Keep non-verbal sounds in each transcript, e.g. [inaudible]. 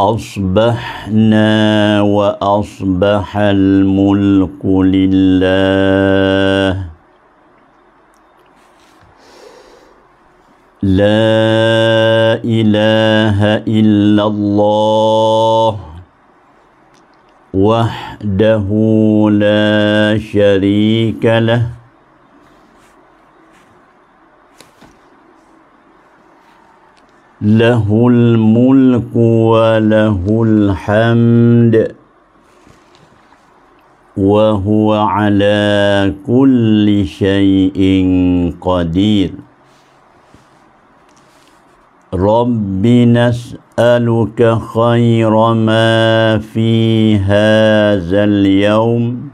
أصبحنا وأصبح الملك لله لا إله إلا الله وحده لا شريك له له الملك وله الحمد وهو على كل شيء قدير رب نسألك خير ما في هذا اليوم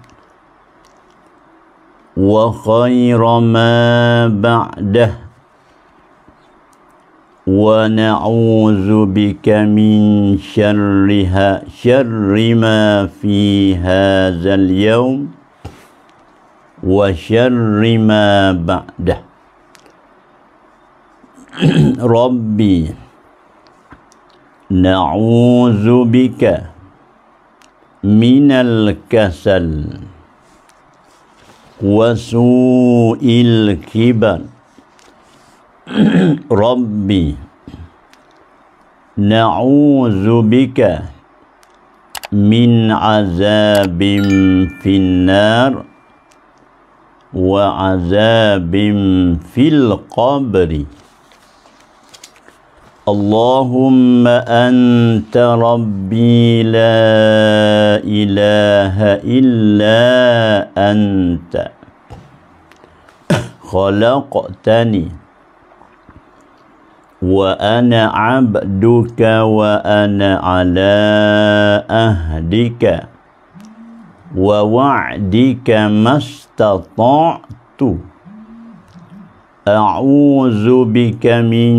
وخير ما بعده ونعوذ بك من شرها شر ما في هذا اليوم وشر ما بعده [clears throat] ربي نعوذ بك من الكسل وسوء الكبر ربي نعوذ بك من عذاب في النار وعذاب في القبر اللهم أنت ربي لا إله إلا أنت خلقتني وأنا عبدك وأنا على أهدك ووعدك ما استطعت أعوذ بك من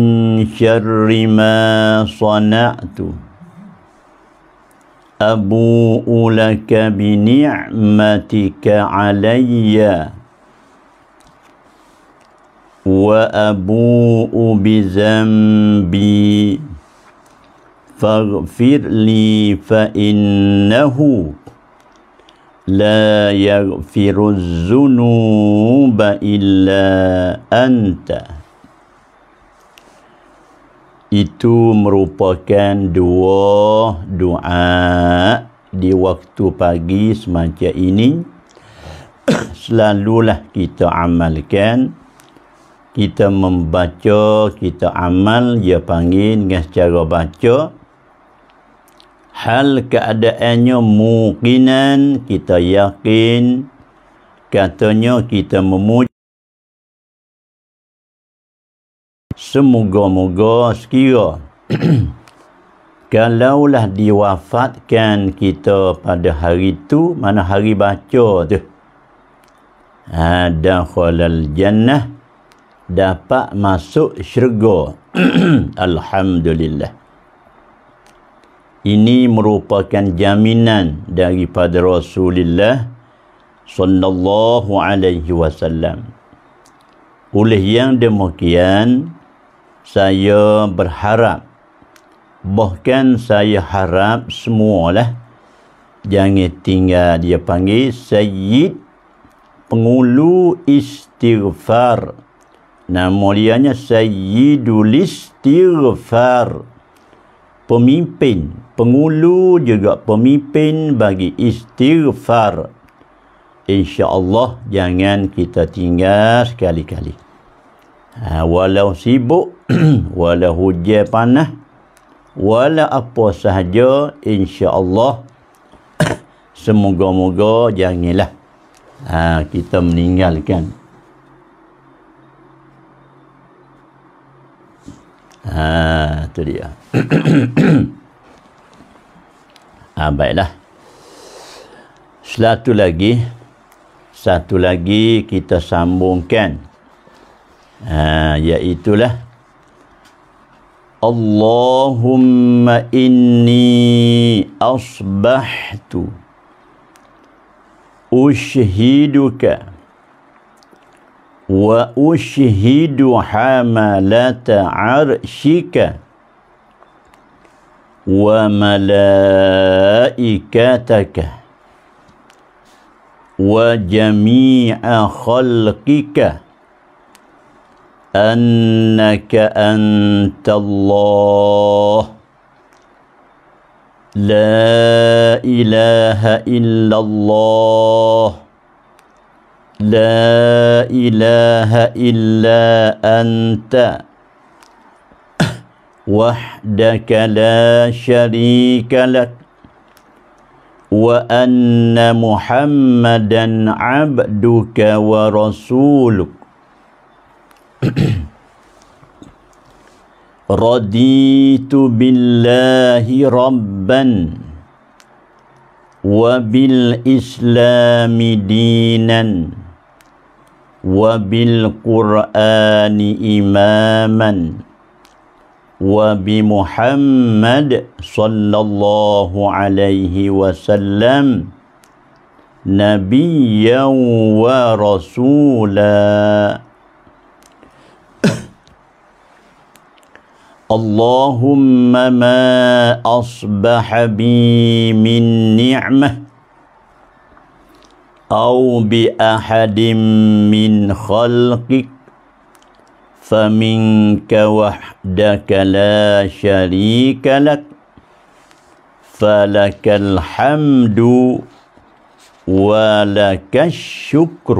شر ما صنعت أبوء لك بنعمتك عليّ Wa وَأَبُوءُ بِزَنْبِي فَاغْفِرْ fa innahu, la يَغْفِرُ الزُّنُوبَ إِلَّا anta. Itu merupakan dua doa di waktu pagi semacam ini. [coughs] Selalulah kita amalkan kita membaca, kita amal, dia panggil dengan secara baca. Hal keadaannya mungkinan kita yakin, katanya kita memuji. Semoga-moga sekira. [clears throat] Kalaulah diwafatkan kita pada hari itu, mana hari baca tu. Ada ah, khalal jannah dapat masuk syurga [clears throat] alhamdulillah ini merupakan jaminan daripada Rasulullah sallallahu alaihi wasallam oleh yang demikian saya berharap bahkan saya harap semualah jangan tinggal dia panggil sayyid pengulu istighfar namulianya Sayyidul Istighfar pemimpin pengulu juga pemimpin bagi istighfar insyaAllah jangan kita tinggal sekali-kali ha, walau sibuk [clears throat] walau hujan panah walau apa sahaja insyaAllah [clears throat] semoga-moga janganlah ha, kita meninggalkan Ha, tu dia. [coughs] ha, baiklah. Satu lagi. Satu lagi kita sambungkan. Ha, iaitulah. Allahumma inni asbahtu. Ushiduka. وأشهد حملة عرشك وملائكتك وجميع خلقك أنك أنت الله لا إله إلا الله لا إله إلا أنت وحدك لا شريك لك وأن محمدا عبدك ورسولك رضيت بالله ربا وبالإسلام ديناً وبالقرآن إماما وبمحمد صلى الله عليه وسلم نبيا ورسولا اللهم ما أصبح بي من نعمه أو بأحد من خلقك فمنك وحدك لا شريك لك فلك الحمد ولك الشكر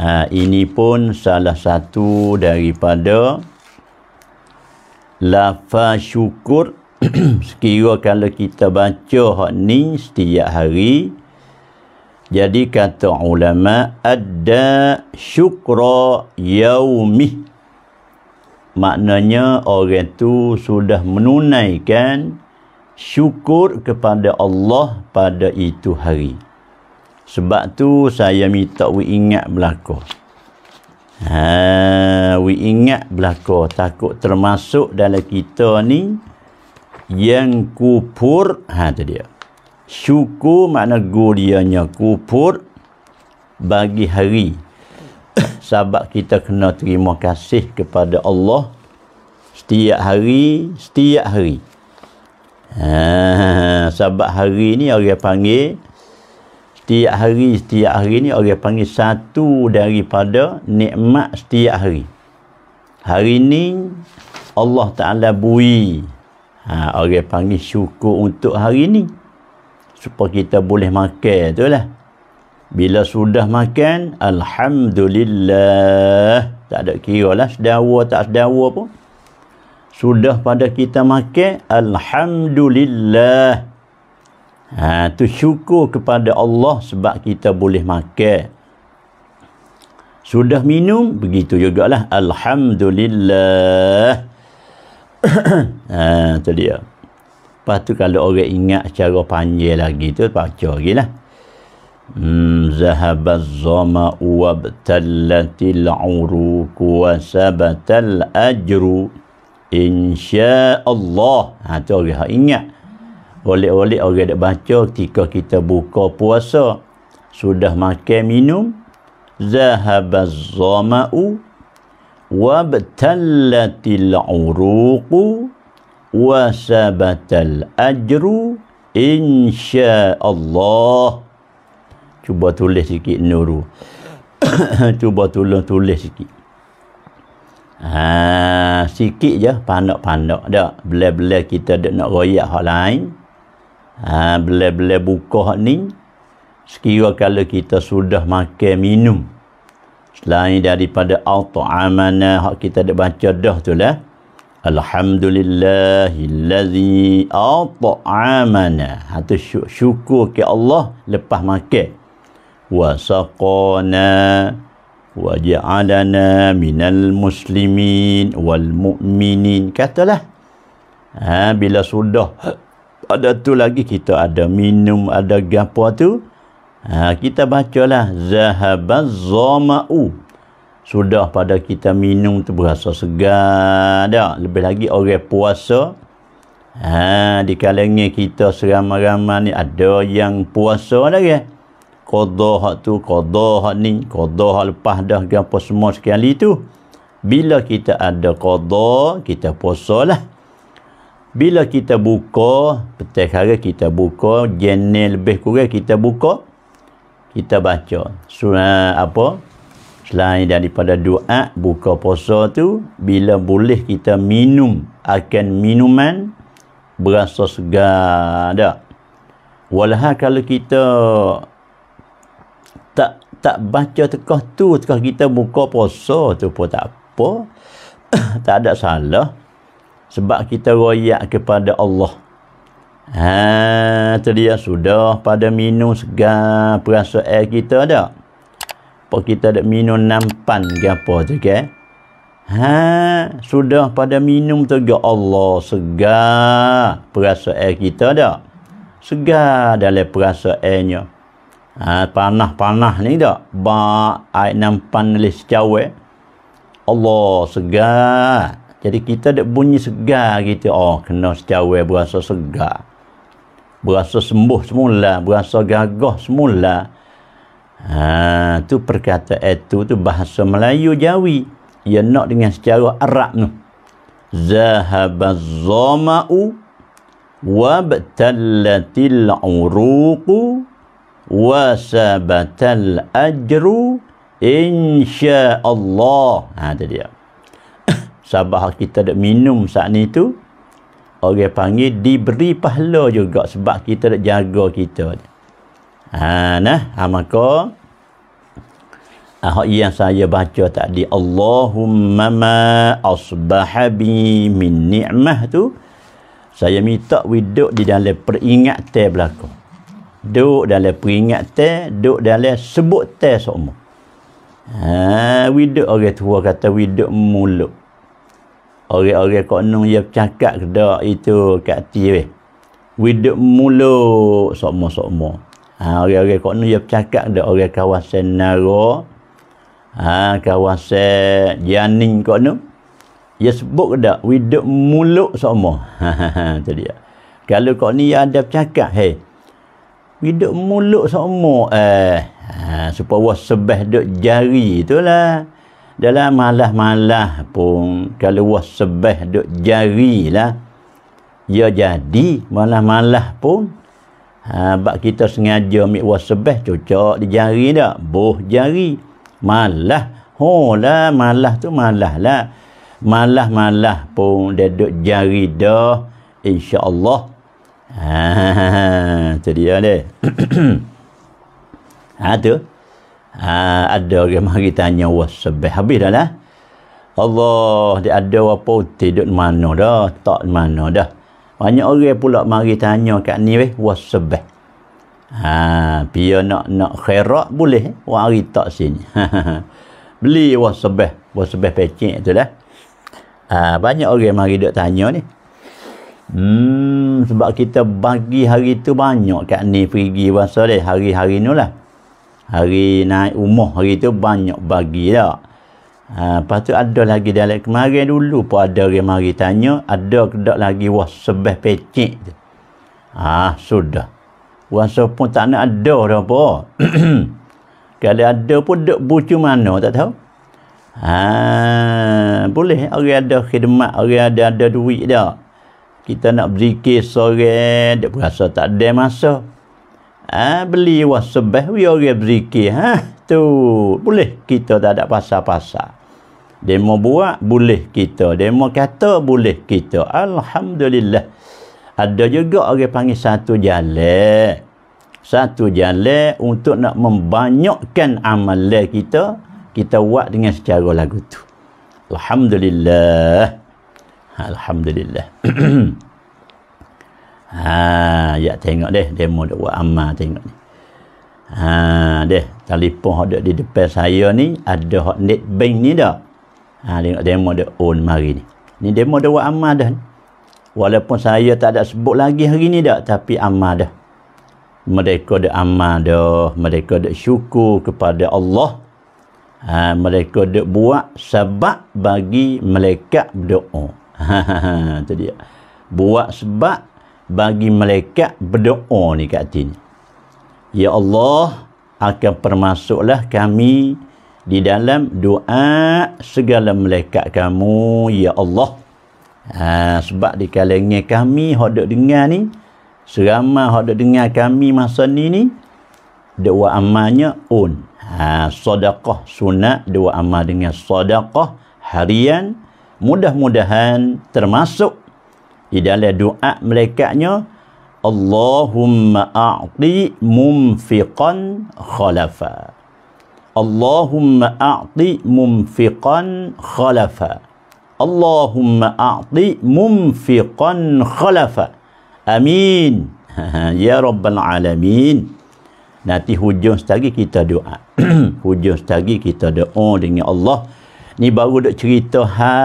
ha, ini pun salah satu daripada lafa syukur [clears throat] sekira kalau kita baca hak ni setiap hari jadi kata ulama ada syukra yaumi maknanya orang tu sudah menunaikan syukur kepada Allah pada itu hari sebab tu saya minta we ingat belako ha we ingat belako takut termasuk dalam kita ni yang kupur ha tu dia syukur makna gurianya kupur bagi hari sebab kita kena terima kasih kepada Allah setiap hari setiap hari ha sebab hari ni orang panggil setiap hari setiap hari ni orang panggil satu daripada nikmat setiap hari hari ni Allah Ta'ala bui Ha, orang panggil syukur untuk hari ni. Supaya kita boleh makan tu lah. Bila sudah makan, Alhamdulillah. Tak ada kira lah, sedawa tak sedawa pun. Sudah pada kita makan, Alhamdulillah. Ha, tu syukur kepada Allah sebab kita boleh makan. Sudah minum, begitu jugalah. Alhamdulillah ha, [coughs] tu dia lepas tu kalau orang ingat cara panjang lagi tu baca lagi lah hmm, zahabat zama wabtallatil uruku wasabatal ajru insyaAllah ha, tu orang yang ingat Oleh-oleh orang yang baca ketika kita buka puasa sudah makan minum zahabat zama'u wabtallatil uruqu wasabatal ajru insyaallah cuba tulis sikit nuru [coughs] cuba tolong tulis sikit ha sikit je panak-panak dak belah-belah kita dak nak royak hak lain ha belah-belah buka hak ni sekiranya kalau kita sudah makan minum selain daripada at'amana hak kita dah baca dah tu lah alhamdulillahillazi at'amana hatu syukur ke Allah lepas makan wa waja'alana minal muslimin wal mu'minin katalah ha, bila sudah ada tu lagi kita ada minum ada gapo tu Ha, kita bacalah zahabaz zama'u. Sudah pada kita minum tu berasa segar dah. Lebih lagi orang puasa. Ha, di kalangan kita seramai-ramai ni ada yang puasa lah kan. Ya. Qadah tu, qadah ni, qadah lepas dah apa semua sekali tu. Bila kita ada qadah, kita puasa lah. Bila kita buka, petang hari kita buka, jenis lebih kurang kita buka, kita baca surah apa selain daripada doa buka puasa tu bila boleh kita minum akan minuman berasa segar dak walha kalau kita tak tak baca tekah tu tekah kita buka puasa tu pun tak apa [coughs] tak ada salah sebab kita royak kepada Allah Ha, tu dia sudah pada minum segar perasa air kita tak? Apa kita ada minum nampan ke apa tu ke? Ha, sudah pada minum tu ke ya Allah segar perasa air kita tak? Segar dalam perasa airnya. Ha, panah-panah ni dah Ba, air nampan ni secawa. Eh? Allah segar. Jadi kita ada bunyi segar kita. Oh, kena secawa eh, berasa segar berasa sembuh semula, berasa gagah semula. Ha, tu perkata itu tu bahasa Melayu Jawi. Ya nak dengan secara Arab tu. Zahabaz zama'u wabtallatil uruqu wasabatal ajru insya-Allah. Ha tu dia. [coughs] Sabah kita dak minum saat ni tu orang panggil diberi pahala juga sebab kita nak jaga kita. Ha nah, ha, maka Ahok yang saya baca tadi Allahumma ma asbaha min ni'mah tu saya minta widuk di dalam peringatan belaka. Duk dalam peringatan, duk dalam sebut teh semua. Ha widuk orang tua kata widuk muluk orang-orang nung dia cakap ke dak itu kat ti weh widuk mulu sokmo-sokmo ha orang-orang nung dia cakap dak orang kawasan naro ha kawasan janin konon dia sebut ke dak widuk mulu sokmo ha, ha ha tu dia kalau kau ni ada cakap hey widuk mulu sokmo eh ha supaya sebah dak jari itulah dalam malah-malah pun kalau wah sebeh duk lah, ia ya jadi malah-malah pun ha, kita sengaja ambil wah sebeh cocok di jari tak boh jari malah hola malah tu malah lah malah-malah pun dia duk jari dah insyaAllah ha, [laughs] tu dia deh [coughs] ha tu ha, ada orang mari tanya wasabih habis dah lah Allah dia ada apa tidak mana dah tak mana dah banyak orang pula mari tanya kat ni weh wasabih ha pia nak nak khairat boleh wari tak sini [laughs] beli wasabih wasabih pecik tu lah ha, banyak orang mari duk tanya ni Hmm, sebab kita bagi hari tu banyak kat ni pergi bahasa dia hari-hari ni lah hari naik umuh hari tu banyak bagi tak ha, lepas tu ada lagi dalam kemarin dulu pun ada orang mari tanya ada ke tak lagi wah sebeh pecik tu ah ha, sudah wasa pun tak nak ada dah [clears throat] apa kalau ada pun duk bucu mana tak tahu ha, boleh orang ada khidmat orang ada ada duit tak kita nak berzikir sore dia berasa tak ada masa ha, beli wasabah we orang berzikir ha tu boleh kita tak ada pasal-pasal Dia mau buat boleh kita dia mau kata boleh kita alhamdulillah ada juga orang panggil satu jalan satu jalan untuk nak membanyakkan amalan kita kita buat dengan secara lagu tu alhamdulillah alhamdulillah [clears throat] Ha, ya tengok deh demo dok buat amma tengok ni. Ha, deh telefon hok dok di depan saya ni ada hok net bank ni dah. Ha, tengok demo dok own oh, mari ni. Ni demo dok buat amma dah. Walaupun saya tak ada sebut lagi hari ni dah tapi amma dah. Mereka dok amma dah, mereka dok syukur kepada Allah. Ha, mereka dok buat sebab bagi mereka berdoa. [laughs] Ha, ha, ha, tu dia. Buat sebab bagi malaikat berdoa ni kat tin. Ya Allah akan permasuklah kami di dalam doa segala malaikat kamu ya Allah. Ha, sebab di kalangan kami hok dok dengar ni serama hok dok dengar kami masa ni ni doa amalnya un. Ha, sedekah sunat doa amal dengan sedekah harian mudah-mudahan termasuk di dalam doa malaikatnya Allahumma a'ti mumfiqan khalafa Allahumma a'ti mumfiqan khalafa Allahumma a'ti mumfiqan khalafa amin [laughs] ya rabbal alamin nanti hujung setagi kita doa [clears throat] hujung setagi kita doa dengan Allah ni baru dok cerita ha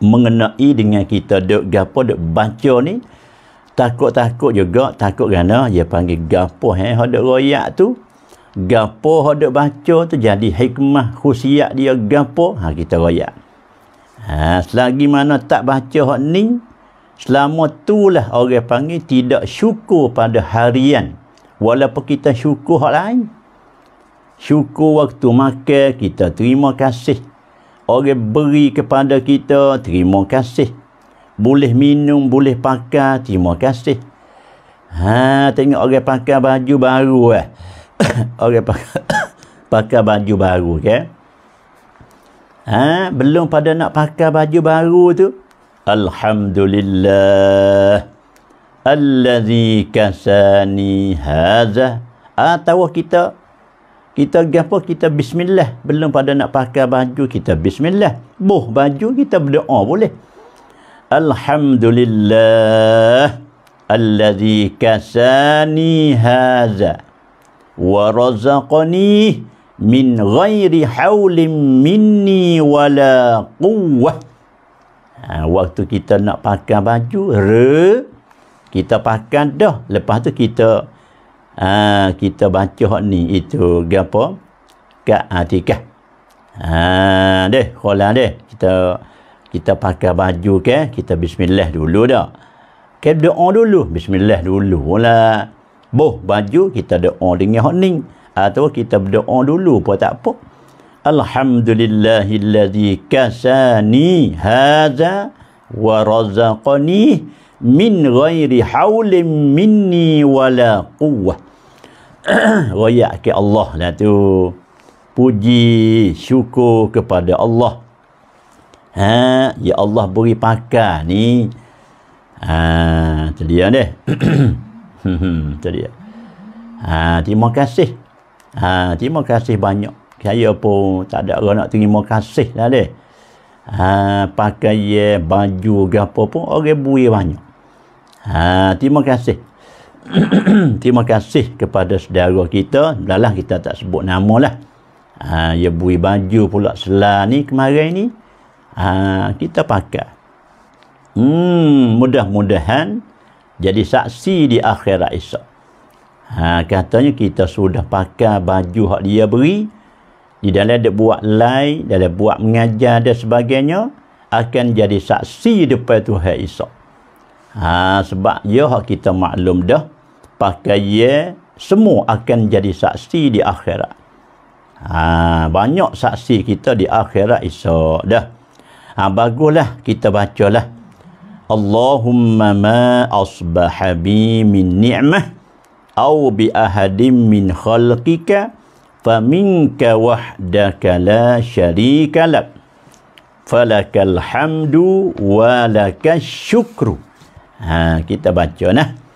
mengenai dengan kita duk gapo duk baca ni takut-takut juga takut kerana dia panggil gapo eh hodok royak tu gapo hodok baca tu jadi hikmah khusiat dia gapo ha kita royak ha selagi mana tak baca hok ni selama tulah orang panggil tidak syukur pada harian walaupun kita syukur hok lain syukur waktu makan kita terima kasih orang beri kepada kita terima kasih boleh minum boleh pakai terima kasih ha tengok orang pakai baju baru eh [coughs] orang pakai [coughs] pakai baju baru ke ya. okay? ha belum pada nak pakai baju baru tu alhamdulillah allazi kasani haza atau kita kita apa kita bismillah belum pada nak pakai baju kita bismillah Boh baju kita berdoa oh, boleh alhamdulillah allazi kasani haza, wa min ghairi haulin minni wala quwwah ha, waktu kita nak pakai baju re kita pakai dah lepas tu kita ha, kita baca ni itu gapo ke atika ha deh kola deh kita kita pakai baju ke kita bismillah dulu dah ke doa dulu bismillah dulu wala boh baju kita doa dengan hok ni atau kita berdoa dulu pun tak apa alhamdulillahillazi kasani hadza wa razaqani min ghairi haulin minni wala quwwah [coughs] royak ke Allah lah tu puji syukur kepada Allah ha ya Allah beri pakar ni ha tadi ya deh [coughs] tadi ya ha terima kasih ha terima kasih banyak saya pun tak ada orang nak terima kasih lah deh ha pakai ye baju gapo pun orang beri banyak ha terima kasih [clears throat] terima kasih kepada saudara kita dalam kita tak sebut nama lah ha, dia beri baju pula selah ni kemarin ni ha, kita pakai hmm, mudah-mudahan jadi saksi di akhirat esok ha, katanya kita sudah pakai baju yang dia beri di dalam dia buat lay dalam buat mengajar dan sebagainya akan jadi saksi depan Tuhan esok ha, sebab dia hak kita maklum dah pakai semua akan jadi saksi di akhirat. Ha, banyak saksi kita di akhirat esok dah. Ha, baguslah kita bacalah. Allahumma ma asbaha bi min ni'mah aw bi ahadim min khalqika fa minka wahdaka la syarika lak. Falakal hamdu wa lakal syukru. Ha, kita baca nah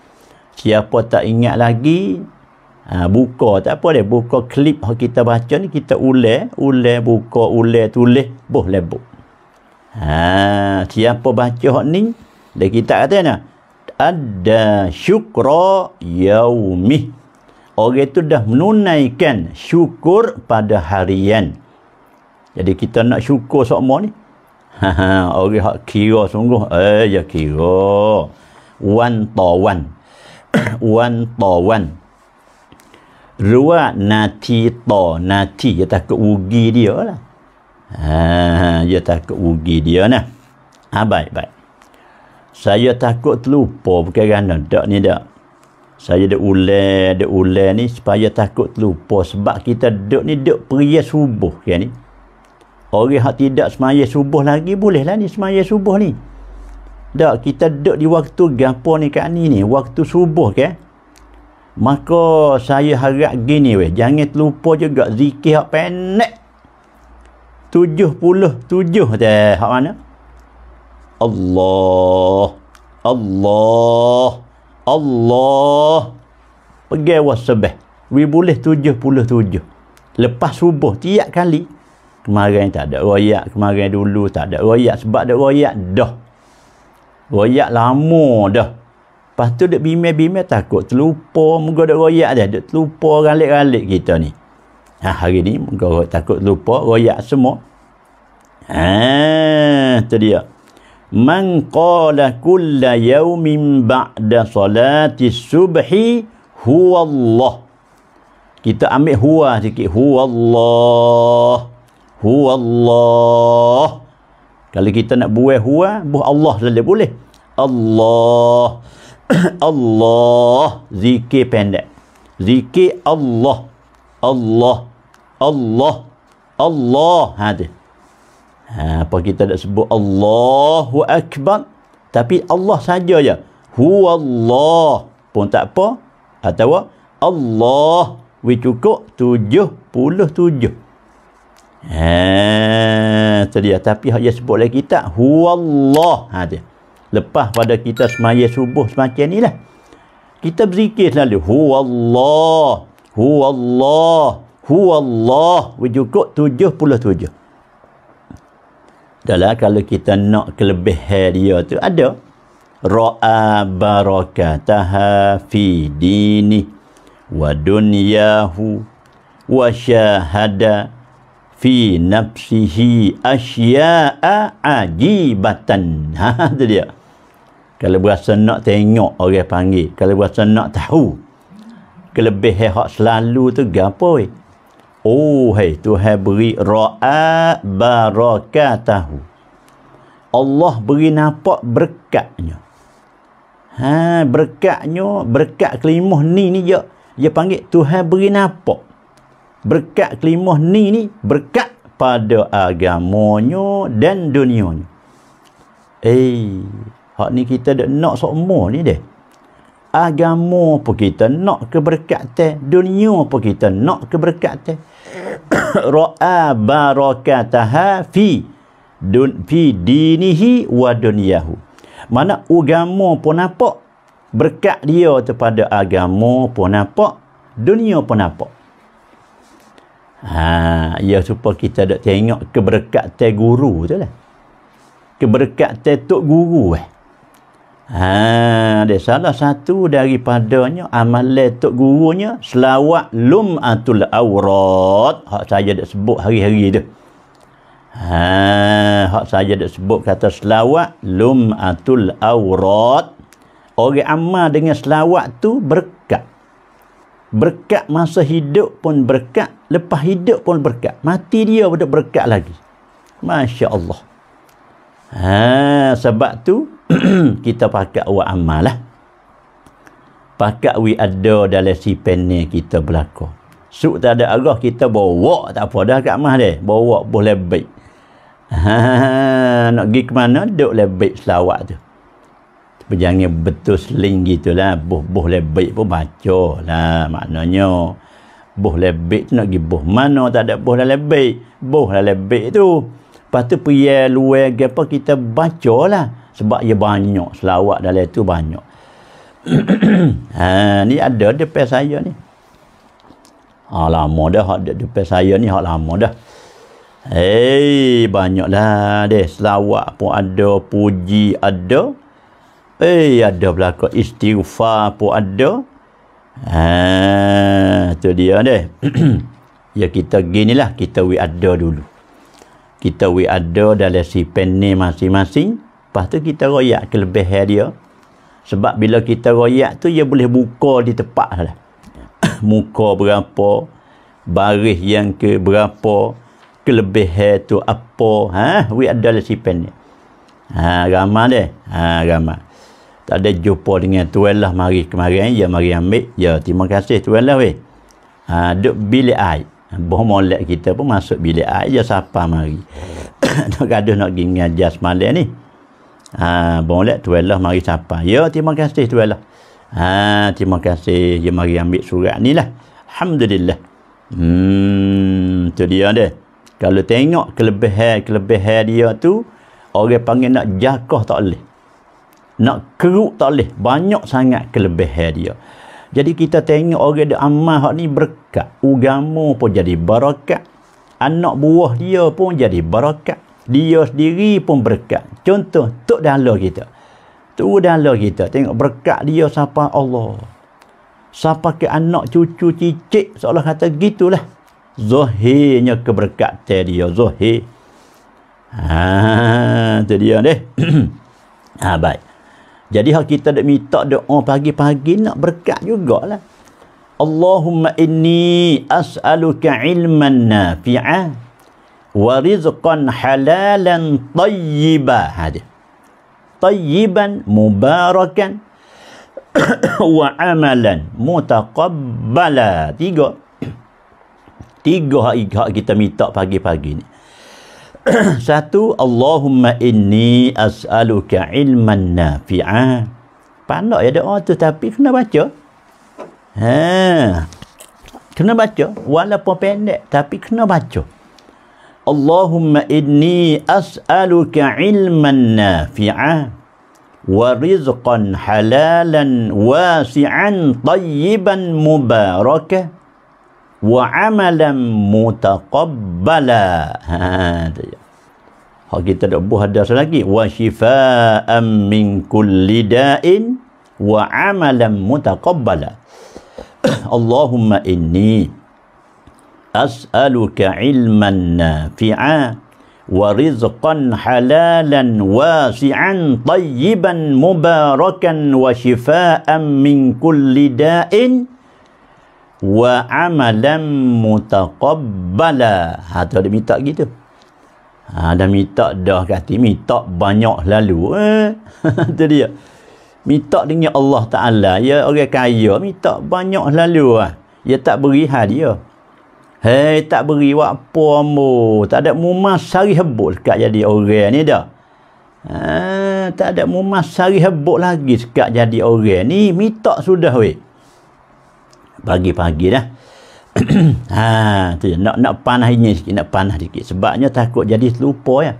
siapa tak ingat lagi ha, buka tak apa dia buka klip yang kita baca ni kita ulir ulir buka ulir tulis boh lebuk ha, siapa baca yang ni dia kita kata ni ada syukra yaumi orang itu dah menunaikan syukur pada harian jadi kita nak syukur semua ni ha, ha, orang yang kira sungguh eh ya kira wan tawan [coughs] wan to wan ruwa nati ugi dia lah ha, dia tak ugi dia nah ha, baik baik saya takut terlupa bukan kerana ni tak saya ulai ada ulai ni supaya takut terlupa sebab kita duduk ni duduk peria subuh kan ni orang tidak semaya subuh lagi bolehlah ni semaya subuh ni tak, kita duduk di waktu gapo ni kat ni ni, waktu subuh ke. Maka saya harap gini weh, jangan terlupa juga zikir hak pendek. 77 teh hak mana? Allah. Allah. Allah. Pergi wasabah. We boleh 77. Lepas subuh tiap kali. Kemarin tak ada royak, kemarin dulu tak ada royak sebab ada royak dah royak lama dah lepas tu dia bimbing-bimbing takut terlupa muka dia royak dia dia terlupa ralik-ralik kita ni ha, hari ni muka takut terlupa royak semua Ah, tu dia man qala kulla yawmin ba'da salati subhi huwa Allah kita ambil huwa sikit huwa Allah huwa Allah kalau kita nak buat huwa buat Allah saja boleh Allah. [coughs] Allah. Zikir pendek. Zikir Allah. Allah. Allah. Allah. Hadir. Ha, apa kita nak sebut Allahu Akbar? Tapi Allah saja ya. Hu Allah pun tak apa. Atau Allah. Wih cukup tujuh puluh tujuh. Ha, tadi, tapi dia sebut lagi tak? Hu Allah. Ha, dia lepas pada kita semaya subuh semacam lah kita berzikir selalu hu Allah hu Allah hu Allah wujukuk tujuh puluh tujuh dalam kalau kita nak kelebihan dia tu ada ra'a barakataha fi dini wa dunyahu wa syahada fi nafsihi asya'a ajibatan [laughs] ha, tu dia kalau berasa nak tengok orang panggil kalau berasa nak tahu kelebih hak selalu tu gapo eh oh hai hey, Tuhan beri ra'a barakatahu Allah beri nampak berkatnya ha berkatnya berkat kelimah ni ni je dia panggil Tuhan beri nampak berkat kelimah ni ni berkat pada agamanya dan dunianya eh hey. Hak ni kita dah nak semua ni deh. Agama pun kita nak keberkatan. Dunia pun kita nak keberkatan. [coughs] Ra'a barakataha fi dun fi dinihi wa dunyahu. Mana agama pun apa berkat dia kepada agama pun apa dunia pun apa. Ha, ya supaya kita dah tengok keberkatan guru tu lah. Keberkatan tok guru eh. Ha, ada salah satu daripadanya amalan tok gurunya selawat lum'atul aurat. Hak saja dia sebut hari-hari tu. Ha, hak saja dia sebut kata selawat atul aurat. Orang amal dengan selawat tu berkat. Berkat masa hidup pun berkat, lepas hidup pun berkat. Mati dia pun berkat lagi. Masya-Allah. Ha, sebab tu [clears throat] kita pakat wa amal lah. Pakat we ada dalam si penne kita berlaku. Suk tak ada arah kita bawa tak apa dah kat mah deh. Bawa boleh baik. [laughs] Ha, nak pergi ke mana duk lebih selawat tu. Berjangan betul seling gitulah. Buh boh lebih pun baca lah maknanya. Buh lebih tu nak pergi buh mana tak ada boh lebih. buh lah lebih tu. Lepas tu pergi luar apa kita baca lah sebab ia banyak selawat dalam itu banyak [clears throat] ha, ni ada depan saya ni ha, hak dah ada depan saya ni hak lama dah hei banyak lah deh selawat pun ada puji ada eh ada belakang istighfar pun ada ha, tu dia deh [clears throat] ya kita ginilah kita we ada dulu kita we ada dalam si pen masing-masing Lepas tu kita royak kelebihan ya dia. Sebab bila kita royak tu, dia boleh buka di tempat lah. [coughs] Muka berapa, baris yang ke berapa, kelebihan ya tu apa. Ha? We ada lah sipen ni. Ha, ramah dia. Ha, ramah. Tak ada jumpa dengan tuan lah mari kemarin. Ya, mari ambil. Ya, terima kasih tuan lah weh. Ha, duduk bilik air. Boh molek kita pun masuk bilik air. Ya, siapa mari. [coughs] nak gaduh nak pergi dengan jas malam ni. Ha, boleh tu lah mari siapa. Ya, terima kasih tu lah. Ha, terima kasih. Ya, mari ambil surat ni lah. Alhamdulillah. Hmm, tu dia dia. Kalau tengok kelebihan-kelebihan dia tu, orang panggil nak jakoh tak boleh. Nak keruk tak boleh. Banyak sangat kelebihan dia. Jadi kita tengok orang dia amal hak ni berkat. Ugamu pun jadi berkat. Anak buah dia pun jadi berkat dia sendiri pun berkat contoh tok dalam kita tu dalam kita tengok berkat dia siapa Allah siapa ke anak cucu cicit seolah kata gitulah zahirnya keberkatan dia zahir ha tu dia deh [clears throat] ha baik jadi hak kita nak minta doa pagi-pagi nak berkat jugalah Allahumma inni as'aluka ilman nafi'ah Warizqan halalan tayyiba hadi tayyiban mubarakan wa amalan mutaqabbala tiga tiga hak kita minta pagi-pagi ni [coughs] satu Allahumma inni as'aluka ilman nafi'ah pandak ya doa tu tapi kena baca ha kena baca walaupun pendek tapi kena baca Allahumma inni as'aluka ilman nafi'ah wa rizqan halalan wasi'an tayyiban mubarakah wa amalan mutaqabbala. Ha tu je. Ha kita dah buah hadas lagi. Wa shifaa'an min kulli da'in wa amalan mutaqabbala. [coughs] Allahumma inni أسألك علما نافعا ورزقا حلالا واسعا طيبا مباركا وشفاء من كل داء وعملا متقبلا هذا اللي minta gitu ha dah minta dah kata minta banyak lalu eh [laughs] tu dia minta dengan Allah Taala ya orang kaya minta banyak lalu ah ya tak beri hadiah Hei, tak beri wak apa ambo. Tak ada mumas sari hebuk dekat jadi orang ni dah. Ha, tak ada mumas sari hebuk lagi dekat jadi orang ni. Minta sudah weh. Pagi-pagi dah. [clears throat] ha, tu Nak, nak panah ini sikit. Nak panah sikit. Sebabnya takut jadi lupa ya.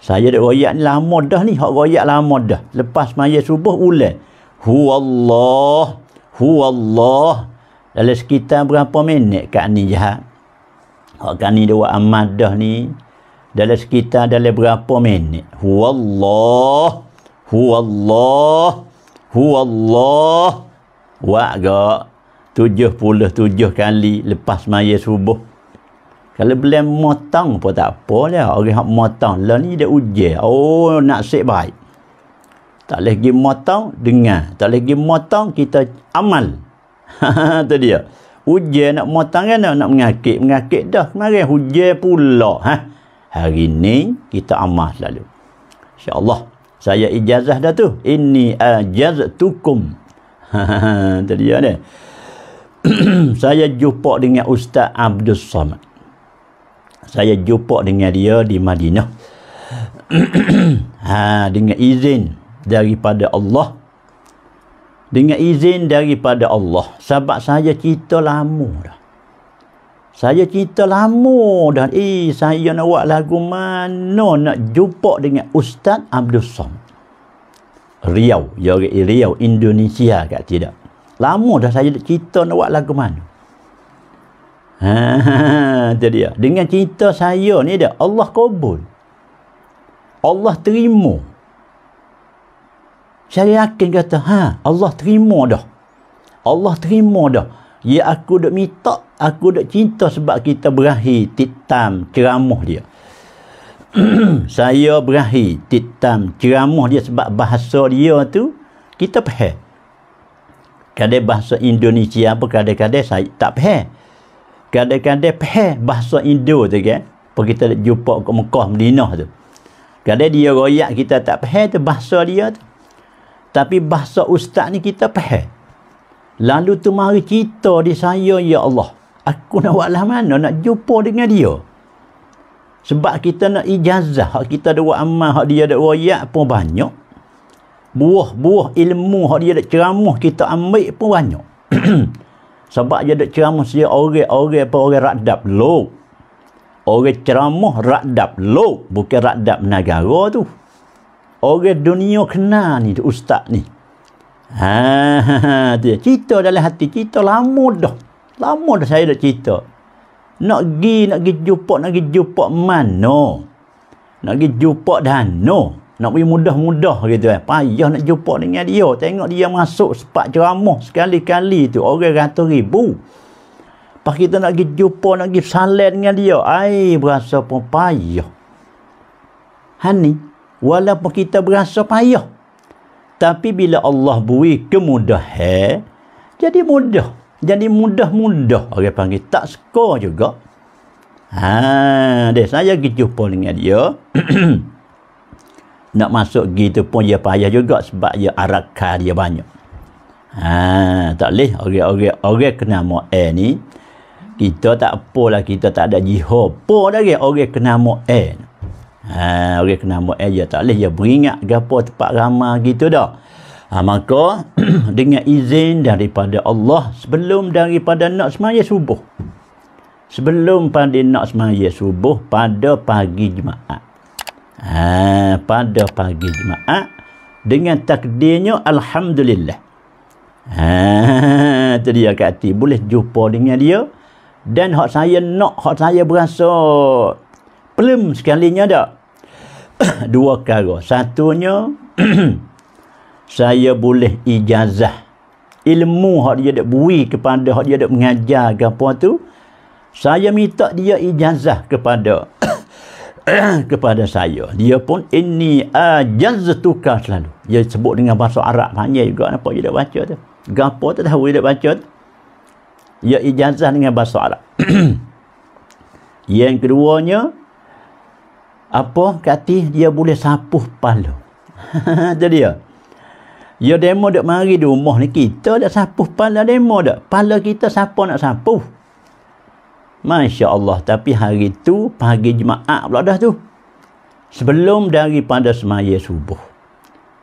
Saya dah royak ni lama dah ni. Hak royak lama dah. Lepas maya subuh ulang. Hu Allah. Hu dalam sekitar berapa minit kat ni jahat hak kat ni dia amat dah ni dalam sekitar dalam berapa minit huwallah huwallah huwallah wak gak tujuh puluh tujuh kali lepas maya subuh kalau boleh motong pun tak apa lah. Orang yang motong lah ni dia ujian. Oh, nak sik baik. Tak boleh pergi motong, dengar. Tak boleh pergi motong, kita amal. [laughs] tu dia hujan nak matang kan nak mengakit mengakit dah kemarin hujan pula ha? hari ni kita amal selalu Allah saya ijazah dah tu ini ajaztukum [laughs] tu dia ni [clears throat] saya jumpa dengan Ustaz Abdul Samad saya jumpa dengan dia di Madinah [clears throat] ha, dengan izin daripada Allah dengan izin daripada Allah sebab saya cerita lama dah saya cerita lama dah eh saya nak buat lagu mana nak jumpa dengan Ustaz Abdul Som Riau ya Riau Indonesia kat tidak lama dah saya nak cerita nak buat lagu mana ha, [laughs] itu dengan cerita saya ni dah Allah kabul Allah terima saya yakin kata, ha, Allah terima dah. Allah terima dah. Ya aku dah minta, aku dah cinta sebab kita berahi titam ceramah dia. [clears throat] saya berahi titam ceramah dia sebab bahasa dia tu, kita faham. Kadai bahasa Indonesia apa, kadai kadai saya tak faham. Kadai kadai faham bahasa Indo tu kan. Pergi kita jumpa ke Mekah, Medina tu. Kadai dia royak kita tak faham tu bahasa dia tu. Tapi bahasa ustaz ni kita faham. Lalu tu mari cerita di saya, Ya Allah. Aku nak buat lah mana nak jumpa dengan dia. Sebab kita nak ijazah. Hak kita ada buat amal, hak dia ada royak pun banyak. Buah-buah ilmu hak dia ada ceramah kita ambil pun banyak. [clears throat] Sebab dia ada ceramah saya orang-orang apa orang radab lo. Orang ceramah radab lo. Bukan radab negara tu orang dunia kena ni ustaz ni ha, ha, ha cerita dalam hati cerita lama dah lama dah saya dah cerita nak gi nak gi jumpa nak gi jumpa mana nak gi jumpa dan no nak pergi mudah-mudah gitu kan payah nak jumpa dengan dia tengok dia masuk sepak ceramah sekali-kali tu orang ratus ribu Pas kita nak gi jumpa nak gi salin dengan dia air berasa pun payah Hani, walaupun kita berasa payah tapi bila Allah beri kemudahan jadi mudah jadi mudah-mudah orang panggil tak skor juga ha dia saya pergi jumpa dengan dia [clears throat] nak masuk gitu pun dia payah juga sebab dia arakan dia banyak ha tak boleh orang-orang orang kena mau eh ni kita tak apalah kita tak ada jihad apa lagi orang kena mau eh ha, orang kena ambil aja tak boleh dia ya, beringat ke tempat ramah gitu dah ha, maka [clears throat] dengan izin daripada Allah sebelum daripada nak semaya subuh sebelum pada nak semaya subuh pada pagi jemaat ha, pada pagi jemaat dengan takdirnya Alhamdulillah ha, [laughs] tu dia kata boleh jumpa dengan dia dan hak saya nak hak saya berasa belum sekalinya dah [coughs] dua perkara. Satunya [coughs] saya boleh ijazah ilmu hak dia dak bui kepada hak dia dak mengajar ke apa tu saya minta dia ijazah kepada [coughs] kepada saya dia pun ini ajazatuka selalu dia sebut dengan bahasa Arab panjang juga nampak dia baca tu gapo tu tahu dia baca tu dia ijazah dengan bahasa Arab yang keduanya apa kati dia boleh sapuh palu jadi ya ya demo dak mari di rumah ni kita dak sapuh pala demo dak pala kita siapa nak sapuh Masya Allah tapi hari tu pagi jemaah pula dah tu sebelum daripada semaya subuh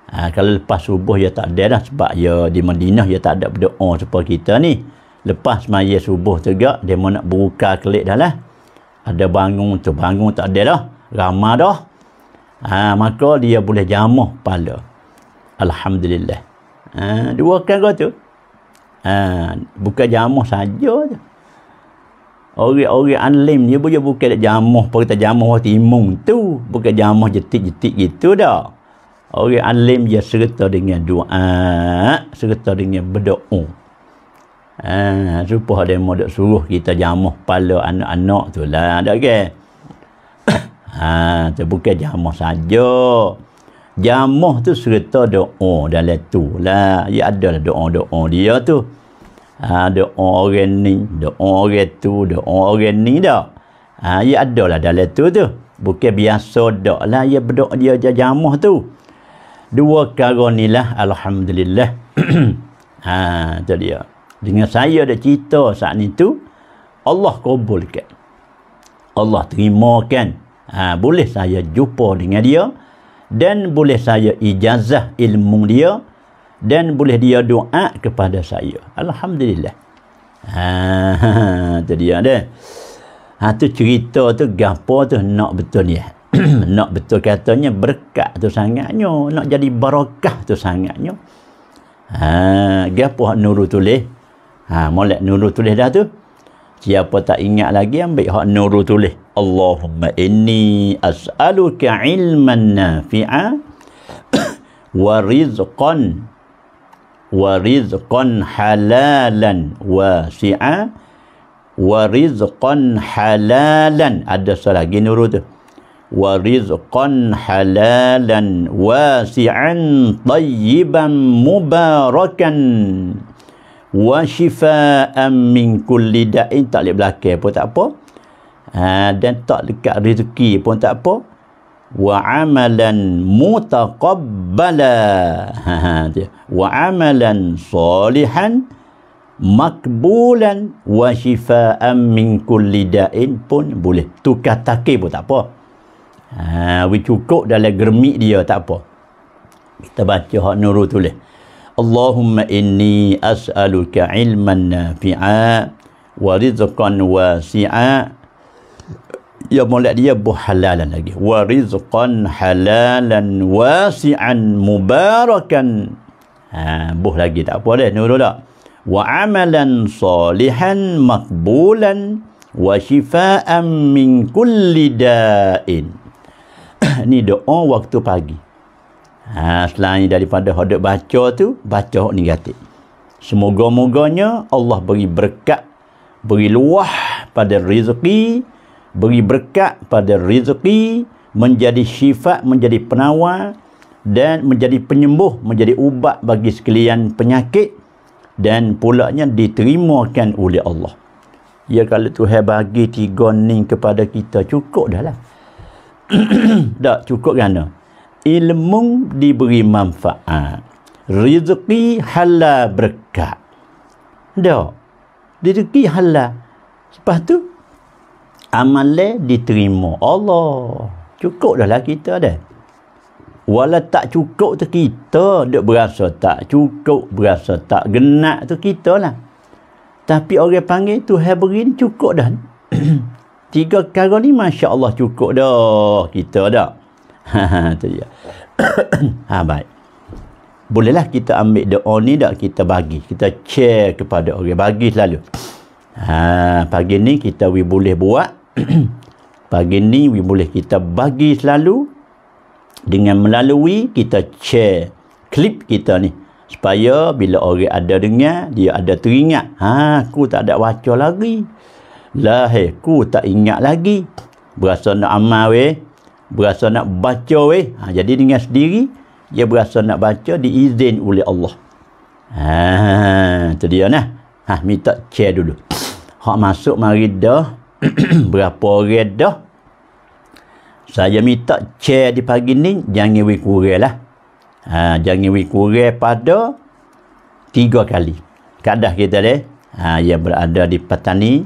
ha, kalau lepas subuh ya tak ada dah sebab ya di Madinah ya tak ada berdoa sebab kita ni lepas semaya subuh juga demo nak buka kelik dah lah ada bangun tu bangun tak ada dah lah ramah dah ha, maka dia boleh jamah pala Alhamdulillah ha, dua kata tu ha, bukan jamah saja je orang-orang alim ni boleh bukan jamah pada jamah waktu imung tu bukan jamah jetik-jetik gitu dah orang alim dia serta dengan doa serta dengan berdoa ha, supaya dia mahu suruh kita jamah pala anak-anak tu lah tak okay? Ha, tu bukan jamah saja. Jamah tu serta doa dalam tu lah. Ya ada doa-doa dia tu. Ha, doa orang ni, doa orang tu, doa orang ni dah. Ha, ya ada lah dalam tu tu. Bukan biasa dah lah ya berdoa dia jamah tu. Dua kara ni lah Alhamdulillah. [clears throat] ha, tu dia. Dengan saya ada cerita saat ni tu, Allah kabulkan. Allah terimakan. kan ha, boleh saya jumpa dengan dia dan boleh saya ijazah ilmu dia dan boleh dia doa kepada saya alhamdulillah ha [laughs] itu dia deh ha tu cerita tu gapo tu nak betul ni [clears throat] nak betul katanya berkat tu sangatnya nak jadi barakah tu sangatnya ha gapo nurul tulis ha molek nurul tulis dah tu Siapa tak ingat lagi ambil hak nuru tulis. Allahumma inni as'aluka ilman nafi'a wa rizqan wa rizqan halalan wasi'a wa rizqan halalan ada salah lagi nuru tu wa rizqan halalan wasi'an tayyiban mubarakan wa shifa'an min kulli da'in tak boleh belakang pun tak apa ha, dan tak dekat rezeki pun tak apa wa amalan mutaqabbala ha, ha, wa amalan salihan makbulan wa shifa'an min kulli da'in pun boleh tukar takir pun tak apa ha, we cukup dalam germik dia tak apa kita baca hak nurul tulis Allahumma inni as'aluka ilman nafi'a wa rizqan wasi'a ya mulak dia buh halalan lagi wa rizqan halalan wasi'an mubarakan ha, buh lagi tak apa dah nurul tak wa amalan salihan makbulan wa shifa'an min kulli da'in [coughs] ni doa waktu pagi Ha, selain daripada hodok baca tu, baca hodok negatif. Semoga-moganya Allah beri berkat, beri luah pada rezeki, beri berkat pada rezeki, menjadi sifat, menjadi penawar, dan menjadi penyembuh, menjadi ubat bagi sekalian penyakit, dan pulaknya diterimakan oleh Allah. Ya kalau Tuhan bagi tiga ni kepada kita, cukup dah lah. tak [coughs] Tak cukup kan? ilmu diberi manfaat. Rizki hala berkat. Tak. Rizki hala. Lepas tu, amalnya diterima Allah. Cukup dah lah kita dah. Walau tak cukup tu kita duk berasa tak cukup, berasa tak genak tu kita lah. Tapi orang panggil tu Heberin cukup dah. [clears throat] Tiga kali ni Masya Allah cukup dah kita dah jadi [laughs] [coughs] ha baik bolehlah kita ambil the ni dah kita bagi kita share kepada orang bagi selalu ha pagi ni kita we boleh buat [coughs] pagi ni we boleh kita bagi selalu dengan melalui kita share klip kita ni supaya bila orang ada dengar dia ada teringat ha aku tak ada baca lagi lah eh, aku tak ingat lagi berasa nak amal weh berasa nak baca weh. Ha, jadi dengan sendiri dia berasa nak baca diizin oleh Allah. Ha, tu dia nah. Ha, minta cek dulu. Hak masuk mari dah. [clears throat] Berapa orang dah? Saya minta cek di pagi ni jangan we kurelah. Ha, jangan we kurel pada tiga kali. Kadah kita leh. Ha, yang berada di petani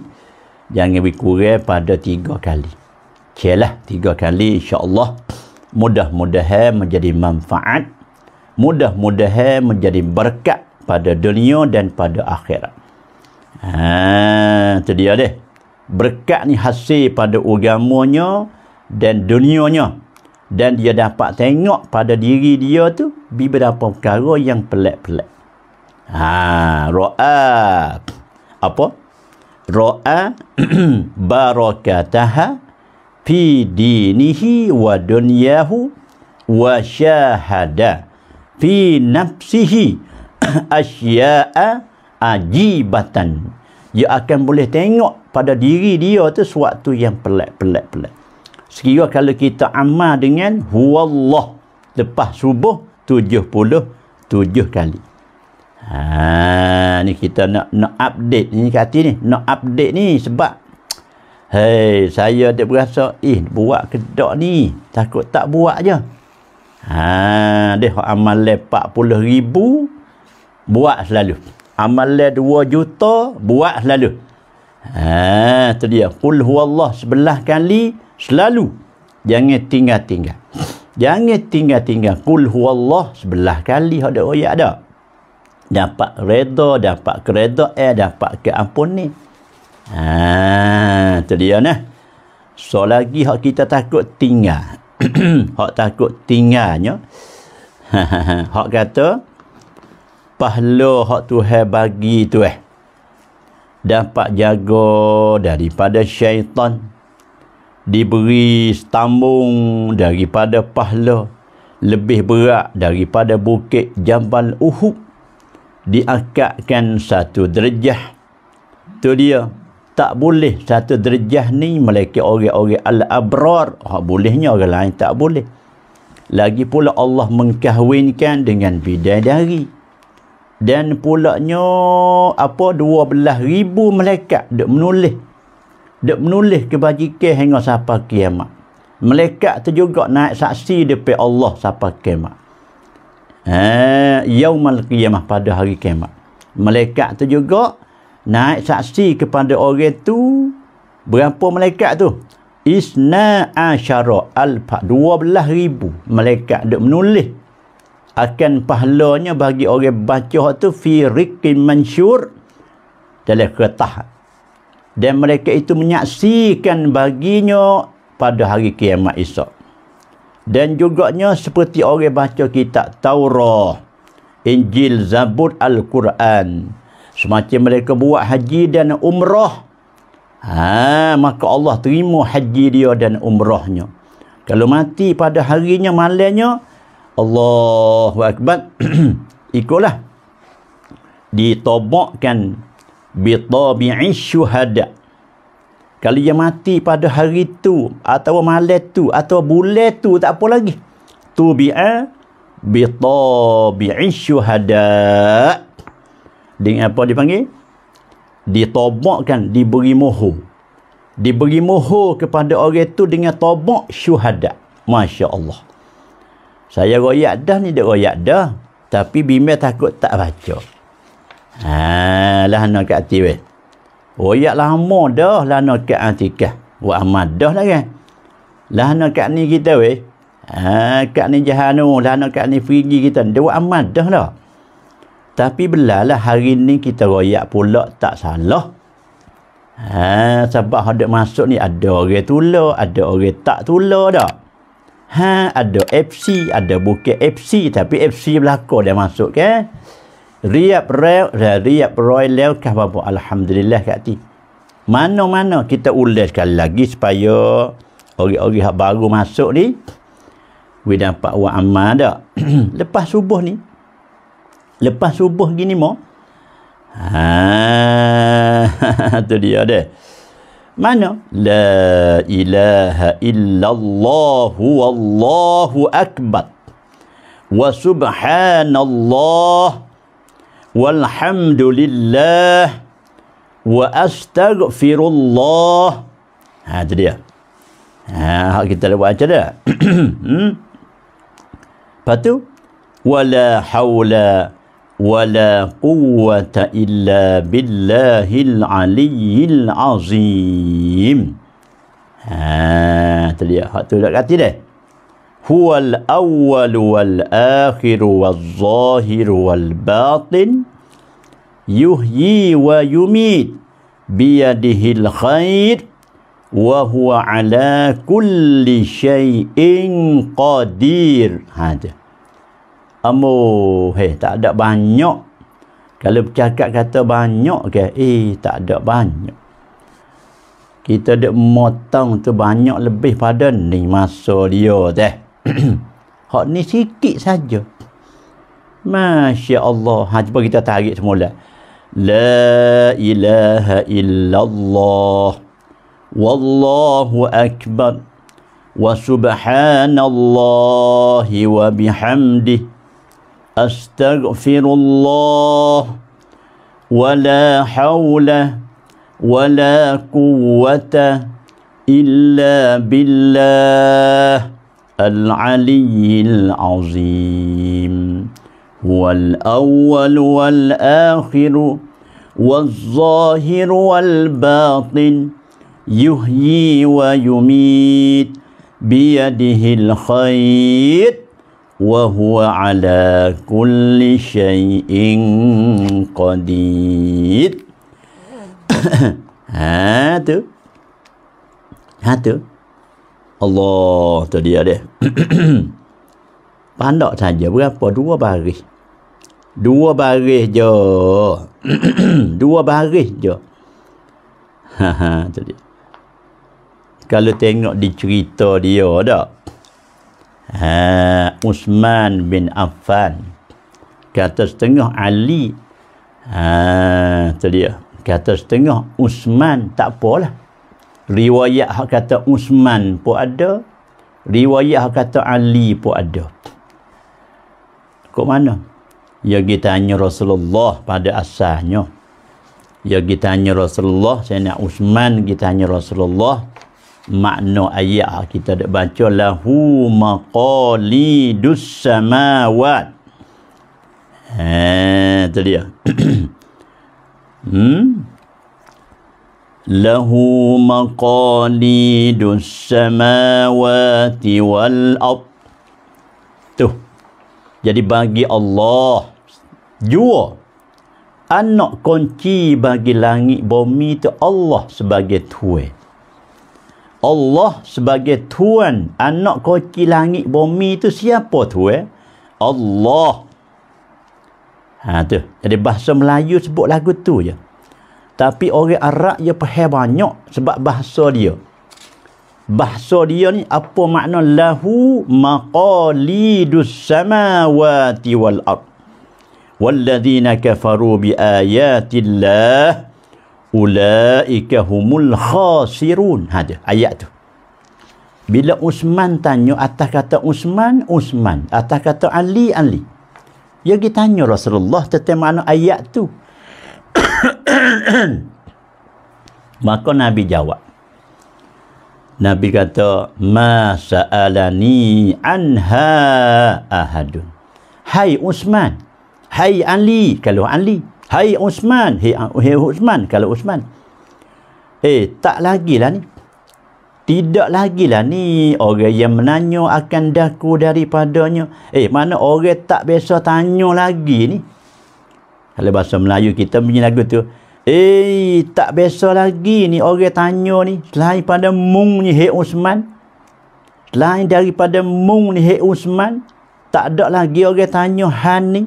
jangan we kurel pada tiga kali. Okeylah, tiga kali insyaAllah. Mudah-mudahan menjadi manfaat. Mudah-mudahan menjadi berkat pada dunia dan pada akhirat. Ha, itu dia deh. Berkat ni hasil pada agamanya dan dunianya. Dan dia dapat tengok pada diri dia tu beberapa perkara yang pelik-pelik. Ha, ro'a. Apa? Ro'a [clears throat] barakataha fi dinihi wa dunyahu wa syahada fi nafsihi [clears throat] asya'a ajibatan dia akan boleh tengok pada diri dia tu suatu yang pelak pelak pelak. sekiranya kalau kita amal dengan huwallah lepas subuh 77 kali ha ni kita nak nak update ni kata ni nak update ni sebab Hei, saya dia berasa, eh, buat kedok ni? Takut tak buat je. Ha, dia amal lepak puluh ribu, buat selalu. Amal dua juta, buat selalu. Ha, tu dia. Kul huwallah sebelah kali, selalu. Jangan tinggal-tinggal. Jangan tinggal-tinggal. Kul Allah sebelah kali, ada oh, ya ada. Dapat reda, dapat kereda, eh, dapat keampun ni. Ha, tu dia nah. So lagi hak kita takut tinggal. [clears throat] hak takut tinggalnya. [laughs] hak kata pahala hak Tuhan bagi tu eh. Dapat jaga daripada syaitan. Diberi tambung daripada pahala lebih berat daripada bukit Jabal Uhud diangkatkan satu derajah. Tu dia tak boleh satu derajah ni mereka orang-orang al-abrar ha, bolehnya orang lain tak boleh lagi pula Allah mengkahwinkan dengan bidadari dan pulaknya apa dua belah ribu malaikat dia menulis dia menulis kebajikan hingga siapa kiamat malaikat tu juga naik saksi depan Allah siapa kiamat ha, yaumal kiamat pada hari kiamat malaikat tu juga naik saksi kepada orang tu berapa malaikat tu isna asyara alfa 12 ribu malaikat duk menulis akan pahalanya bagi orang baca tu fi rikin mansyur dalam kertas dan mereka itu menyaksikan baginya pada hari kiamat esok dan juga juganya seperti orang baca kitab Taurah Injil Zabur Al-Quran Semacam mereka buat haji dan umrah, ha, maka Allah terima haji dia dan umrahnya. Kalau mati pada harinya, malamnya, Allahu Akbar, [clears throat] ikutlah. Ditobokkan bitabi'i syuhada. Kalau dia mati pada hari itu, atau malam itu, atau bulan itu, tak apa lagi. Tu bia Tubi'a bitabi'i syuhada' dengan apa dipanggil ditobokkan diberi mohon diberi mohon kepada orang itu dengan tobok syuhada Masya Allah saya royak dah ni dia royak dah tapi bimbing takut tak baca haa lah nak kat hati weh royak lama dah lah nak kat hati kah buat amat dah lah kan lah nak kat ni kita weh haa kat ni jahanu lah nak kat ni pergi kita dia buat amat dah lah tapi belalah hari ni kita royak pula tak salah. Ha, sebab hadap masuk ni ada orang tula, ada orang tak tula dah. Ha, ada FC, ada bukit FC tapi FC belakang dia masuk ke. Riap Royal, eh, Riap lew. lewkah apa Alhamdulillah kat ti. Mana-mana kita ulas sekali lagi supaya orang-orang yang baru masuk ni we dapat buat amal dah. [clears throat] Lepas subuh ni, lepas subuh gini mo ha [laughs] tu dia deh mana la ilaha illallah wallahu akbar wa subhanallah walhamdulillah wa astaghfirullah ha tu dia ha kita dah baca dah hmm? lepas tu wala haula ولا قوة إلا بالله العلي العظيم آه، هو الأول والآخر والظاهر والباطن يهيي ويميت بيده الخير وهو على كل شيء قدير هذا Amo he tak ada banyak. Kalau bercakap kata banyak ke? Okay. Eh, tak ada banyak. Kita ada motong tu banyak lebih pada ni masa dia teh. [clears throat] Hak ni sikit saja. Masya Allah. Ha, cuba kita tarik semula. La ilaha illallah. Wallahu akbar. Wa subhanallahi wa bihamdih أستغفر الله ولا حول ولا قوة إلا بالله العلي العظيم هو الأول والآخر والظاهر والباطن يحيي ويميت بيده الخير وهو على كل شيء قدير [coughs] هاتو Allah الله تدي عليه pandu saja berapa dua baris dua baris je [coughs] dua baris je ha ha jadi kalau tengok di cerita dia dak Ha, Uthman bin Affan kata setengah Ali ha, tu dia kata setengah Uthman tak apalah riwayat hak kata Uthman pun ada riwayat hak kata Ali pun ada kok mana ya kita tanya Rasulullah pada asalnya ya kita tanya Rasulullah saya nak Uthman kita tanya Rasulullah makna ayat ah kita dah baca lahu maqalidus samawat Eh, tu dia [clears throat] hmm lahu maqalidus samawati wal ard tu jadi bagi Allah jua anak kunci bagi langit bumi tu Allah sebagai tuan Allah sebagai tuan anak koki langit bumi tu siapa tu eh? Allah. Ha tu. Jadi bahasa Melayu sebut lagu tu je. Tapi orang Arab dia pahal banyak sebab bahasa dia. Bahasa dia ni apa makna lahu maqalidus samawati wal ar, Walladzina kafaru bi ayatillah ulaika humul khasirun ada ha, ayat tu bila Usman tanya atas kata Usman Usman atas kata Ali Ali ya kita tanya Rasulullah tentang makna ayat tu [coughs] maka Nabi jawab Nabi kata ma sa'alani anha ahadun hai Usman hai Ali kalau Ali Hai Osman, hai, hai Osman, kalau Osman. Eh, tak lagi lah ni. Tidak lagi lah ni orang yang menanya akan daku daripadanya. Eh, mana orang tak biasa tanya lagi ni. Kalau bahasa Melayu kita punya lagu tu. Eh, tak biasa lagi ni orang tanya ni. Selain pada mung ni, hai Osman. Selain daripada mung ni, hai Osman. Tak ada lagi orang tanya han ni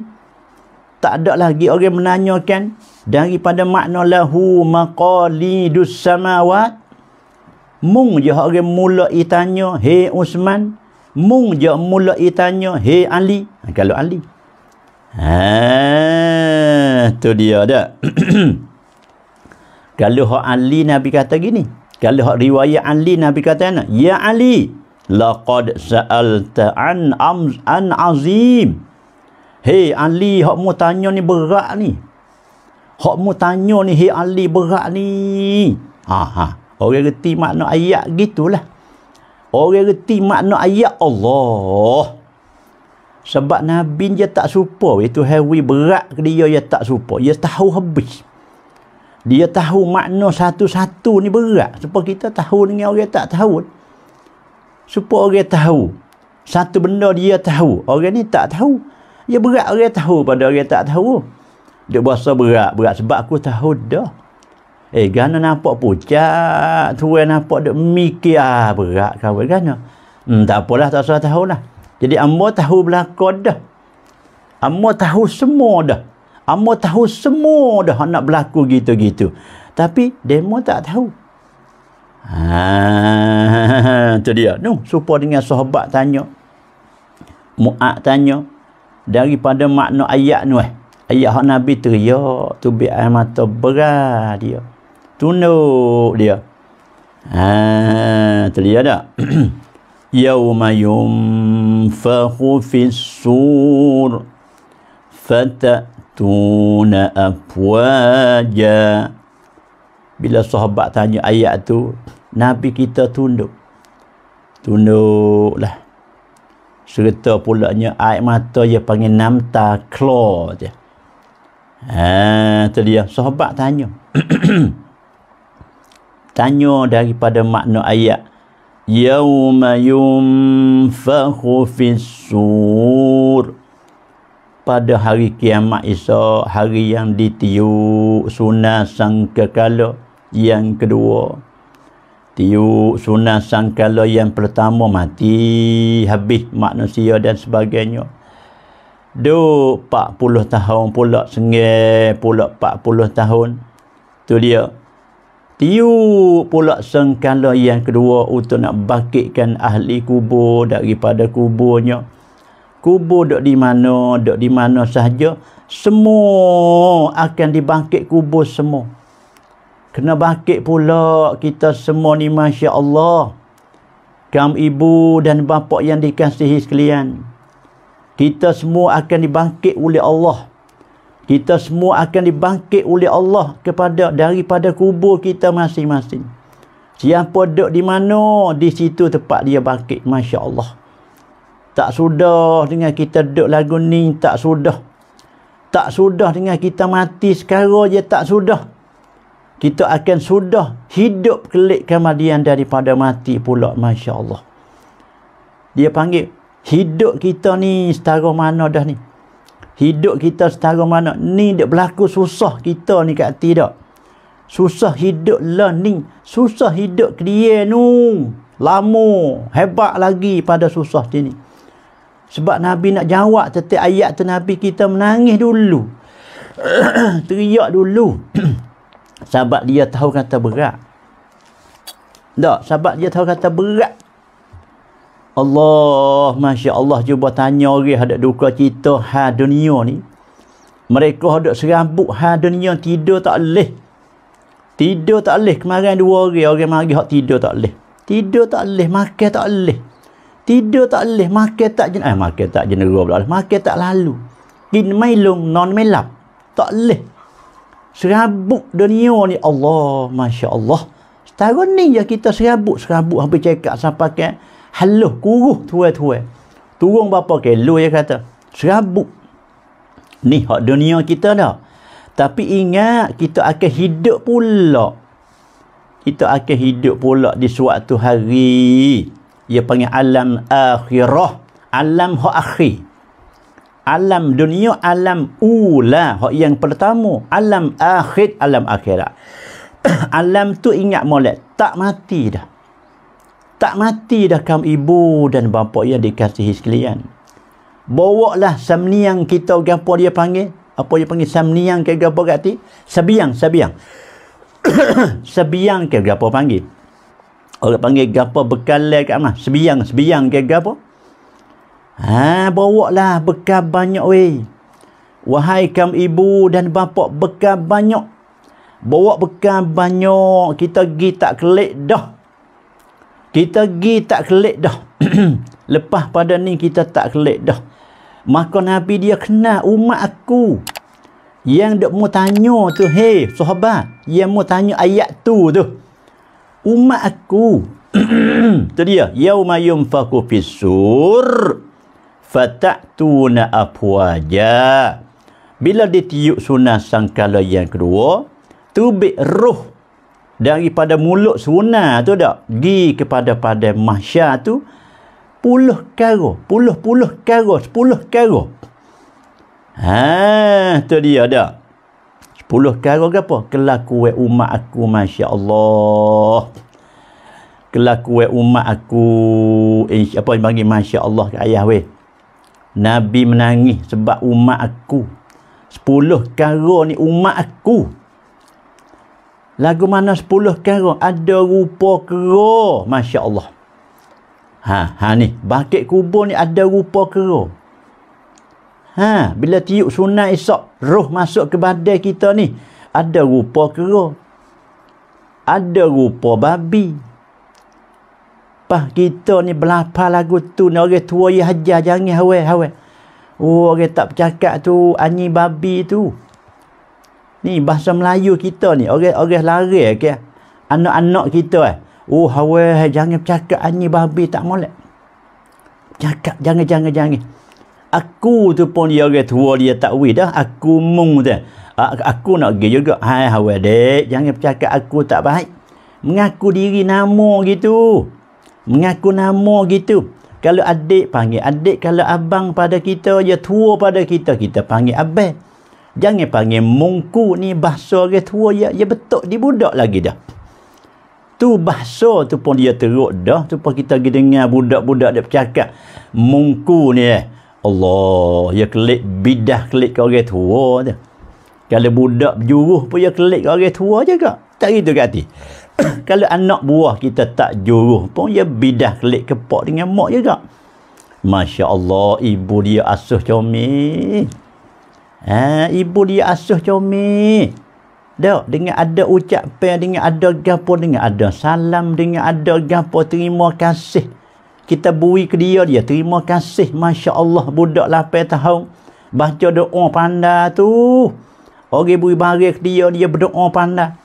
tak ada lagi orang menanyakan daripada makna lahu maqalidus samawat mung je orang mula itanya he Usman mung je mula itanya he Ali ha, kalau Ali ha tu dia dah [clears throat] kalau hak Ali Nabi kata gini kalau hak riwayat Ali Nabi kata ya Ali laqad sa'alta an amz an azim Hei Ali, hok mu tanya ni berat ni. Hok mu tanya ni, hei Ali berat ni. Ha, ha. Orang reti makna ayat gitulah. Orang reti makna ayat Allah. Sebab Nabi dia tak suka. Itu hewi berat dia, dia tak suka. Dia tahu habis. Dia tahu makna satu-satu ni berat. Supaya kita tahu dengan orang tak tahu. Supaya orang tahu. Satu benda dia tahu. Orang ni tak tahu. Ya berat orang tahu pada orang tak tahu. Dia berasa berat, berat sebab aku tahu dah. Eh, gana nampak pucat, tua nampak dia mikir, ah, berat kawan gana. Hmm, tak apalah, tak usah tahulah. Jadi, Amma tahu belakang dah. Amma tahu semua dah. Amma tahu semua dah nak berlaku gitu-gitu. Tapi, demo tak tahu. Ha, itu [laughs] dia. No, supaya dengan sahabat tanya. Mu'ak tanya daripada makna ayat ni eh. ayat hak nabi teriak tu ya, bi air mata berat dia tunduk dia ha terlihat tak [clears throat] yauma yumfahu fis-sur fatatuna afwaja bila sahabat tanya ayat tu nabi kita tunduk tunduklah serta pulaknya air mata dia panggil namta claw dia ha, tu dia sahabat tanya [coughs] tanya daripada makna ayat yawma yumfahu fissur pada hari kiamat isa hari yang ditiup sunah sangkakala yang kedua tiuk sunan sangkala yang pertama mati habis manusia dan sebagainya duk 40 tahun pula sengih pula 40 tahun tu dia tiuk pula sangkala yang kedua untuk nak bakitkan ahli kubur daripada kuburnya kubur dok di mana dok di mana sahaja semua akan dibangkit kubur semua kena bangkit pula kita semua ni Masya Allah Kam ibu dan bapak yang dikasihi sekalian kita semua akan dibangkit oleh Allah kita semua akan dibangkit oleh Allah kepada daripada kubur kita masing-masing siapa duduk di mana di situ tempat dia bangkit Masya Allah tak sudah dengan kita duduk lagu ni tak sudah tak sudah dengan kita mati sekarang je tak sudah kita akan sudah hidup kelik kemadian daripada mati pula Masya Allah dia panggil hidup kita ni setara mana dah ni hidup kita setara mana ni dia berlaku susah kita ni kat tidak susah hidup lah ni susah hidup ke dia nu lama hebat lagi pada susah sini sebab Nabi nak jawab tetap ayat tu Nabi kita menangis dulu [clears throat] teriak dulu [clears throat] sebab dia tahu kata berat tak sebab dia tahu kata berat Allah Masya Allah cuba tanya orang yang ada duka cita ha dunia ni mereka ada serambut ha dunia tidur tak leh tidur tak leh kemarin dua orang orang mari hak tidur tak leh tidur tak leh makan tak leh tidur tak leh makan tak jenis eh makan tak jenis pula makan tak lalu kin mailung non melap tak leh serabut dunia ni Allah Masya Allah setahun ni je kita serabut serabut sampai cakap sampai ke haluh kuruh tuai-tuai turun berapa ke lu je kata serabut ni hak dunia kita dah tapi ingat kita akan hidup pula kita akan hidup pula di suatu hari ia panggil alam akhirah alam hak akhir alam dunia alam ula hak yang pertama alam akhir alam akhirat [clears throat] alam tu ingat molek tak mati dah tak mati dah kaum ibu dan bapa yang dikasihi sekalian bawalah samniang kita gapo dia panggil apa dia panggil samniang ke gapo gati sabiang sabiang [clears throat] sabiang ke gapo panggil orang panggil gapo bekal ke mana sabiang sabiang ke gapo Ha, bawa lah bekal banyak weh. Wahai kam ibu dan bapa bekal banyak. Bawa bekal banyak. Kita pergi tak kelik dah. Kita pergi tak kelik dah. [clears throat] Lepas pada ni kita tak kelik dah. Maka Nabi dia kena umat aku. Yang dia mau tanya tu. Hei, sahabat. Yang mau tanya ayat tu tu. Umat aku. [clears throat] tu dia. Yaumayum fakufisur. Yaumayum fakufisur fata'tuna aja. bila ditiup sunnah sangkala yang kedua tubik ruh daripada mulut sunnah tu dak gi kepada pada mahsyar tu puluh karo puluh-puluh karo sepuluh karo ha tu dia dak sepuluh karo ke apa kelakuan umat aku masya-Allah kelakuan umat aku insya apa yang bagi masya-Allah ke ayah weh Nabi menangis sebab umat aku. Sepuluh karo ni umat aku. Lagu mana sepuluh karo? Ada rupa kero. Masya Allah. Ha, ha ni. Bakit kubur ni ada rupa kero. Ha, bila tiup sunat esok, roh masuk ke badai kita ni. Ada rupa kero. Ada rupa babi apa kita ni belapa lagu tu ni orang tua ye hajar jangan hawe hawe oh orang tak bercakap tu anjing babi tu ni bahasa Melayu kita ni orang orang lari ke anak-anak kita eh oh hawe jangan bercakap anjing babi tak molek cakap jangan jangan jangan aku tu pun dia orang tua dia tak wih dah aku mung tu aku nak pergi juga hai hawe dek jangan bercakap aku tak baik mengaku diri nama gitu mengaku nama gitu kalau adik panggil adik kalau abang pada kita ya tua pada kita kita panggil abai jangan panggil mungku ni bahasa dia tua ya ya betul di budak lagi dah tu bahasa tu pun dia teruk dah tu pun kita pergi dengar budak-budak dia bercakap mungku ni eh Allah ya klik bidah klik ke orang tua dia kalau budak berjuruh pun ya klik ke orang tua juga tak gitu kat hati [coughs] kalau anak buah kita tak juruh pun ya bidah kelik kepok dengan mak juga Masya Allah ibu dia asuh comel ha, ibu dia asuh comel tak, dengan ada ucap ucapan, dengan ada gapo, dengan ada salam, dengan ada gapo, terima kasih. Kita bui ke dia dia, terima kasih. Masya Allah, budak lapai tahun. Baca doa pandai tu. Orang bui bari ke dia, dia berdoa pandai.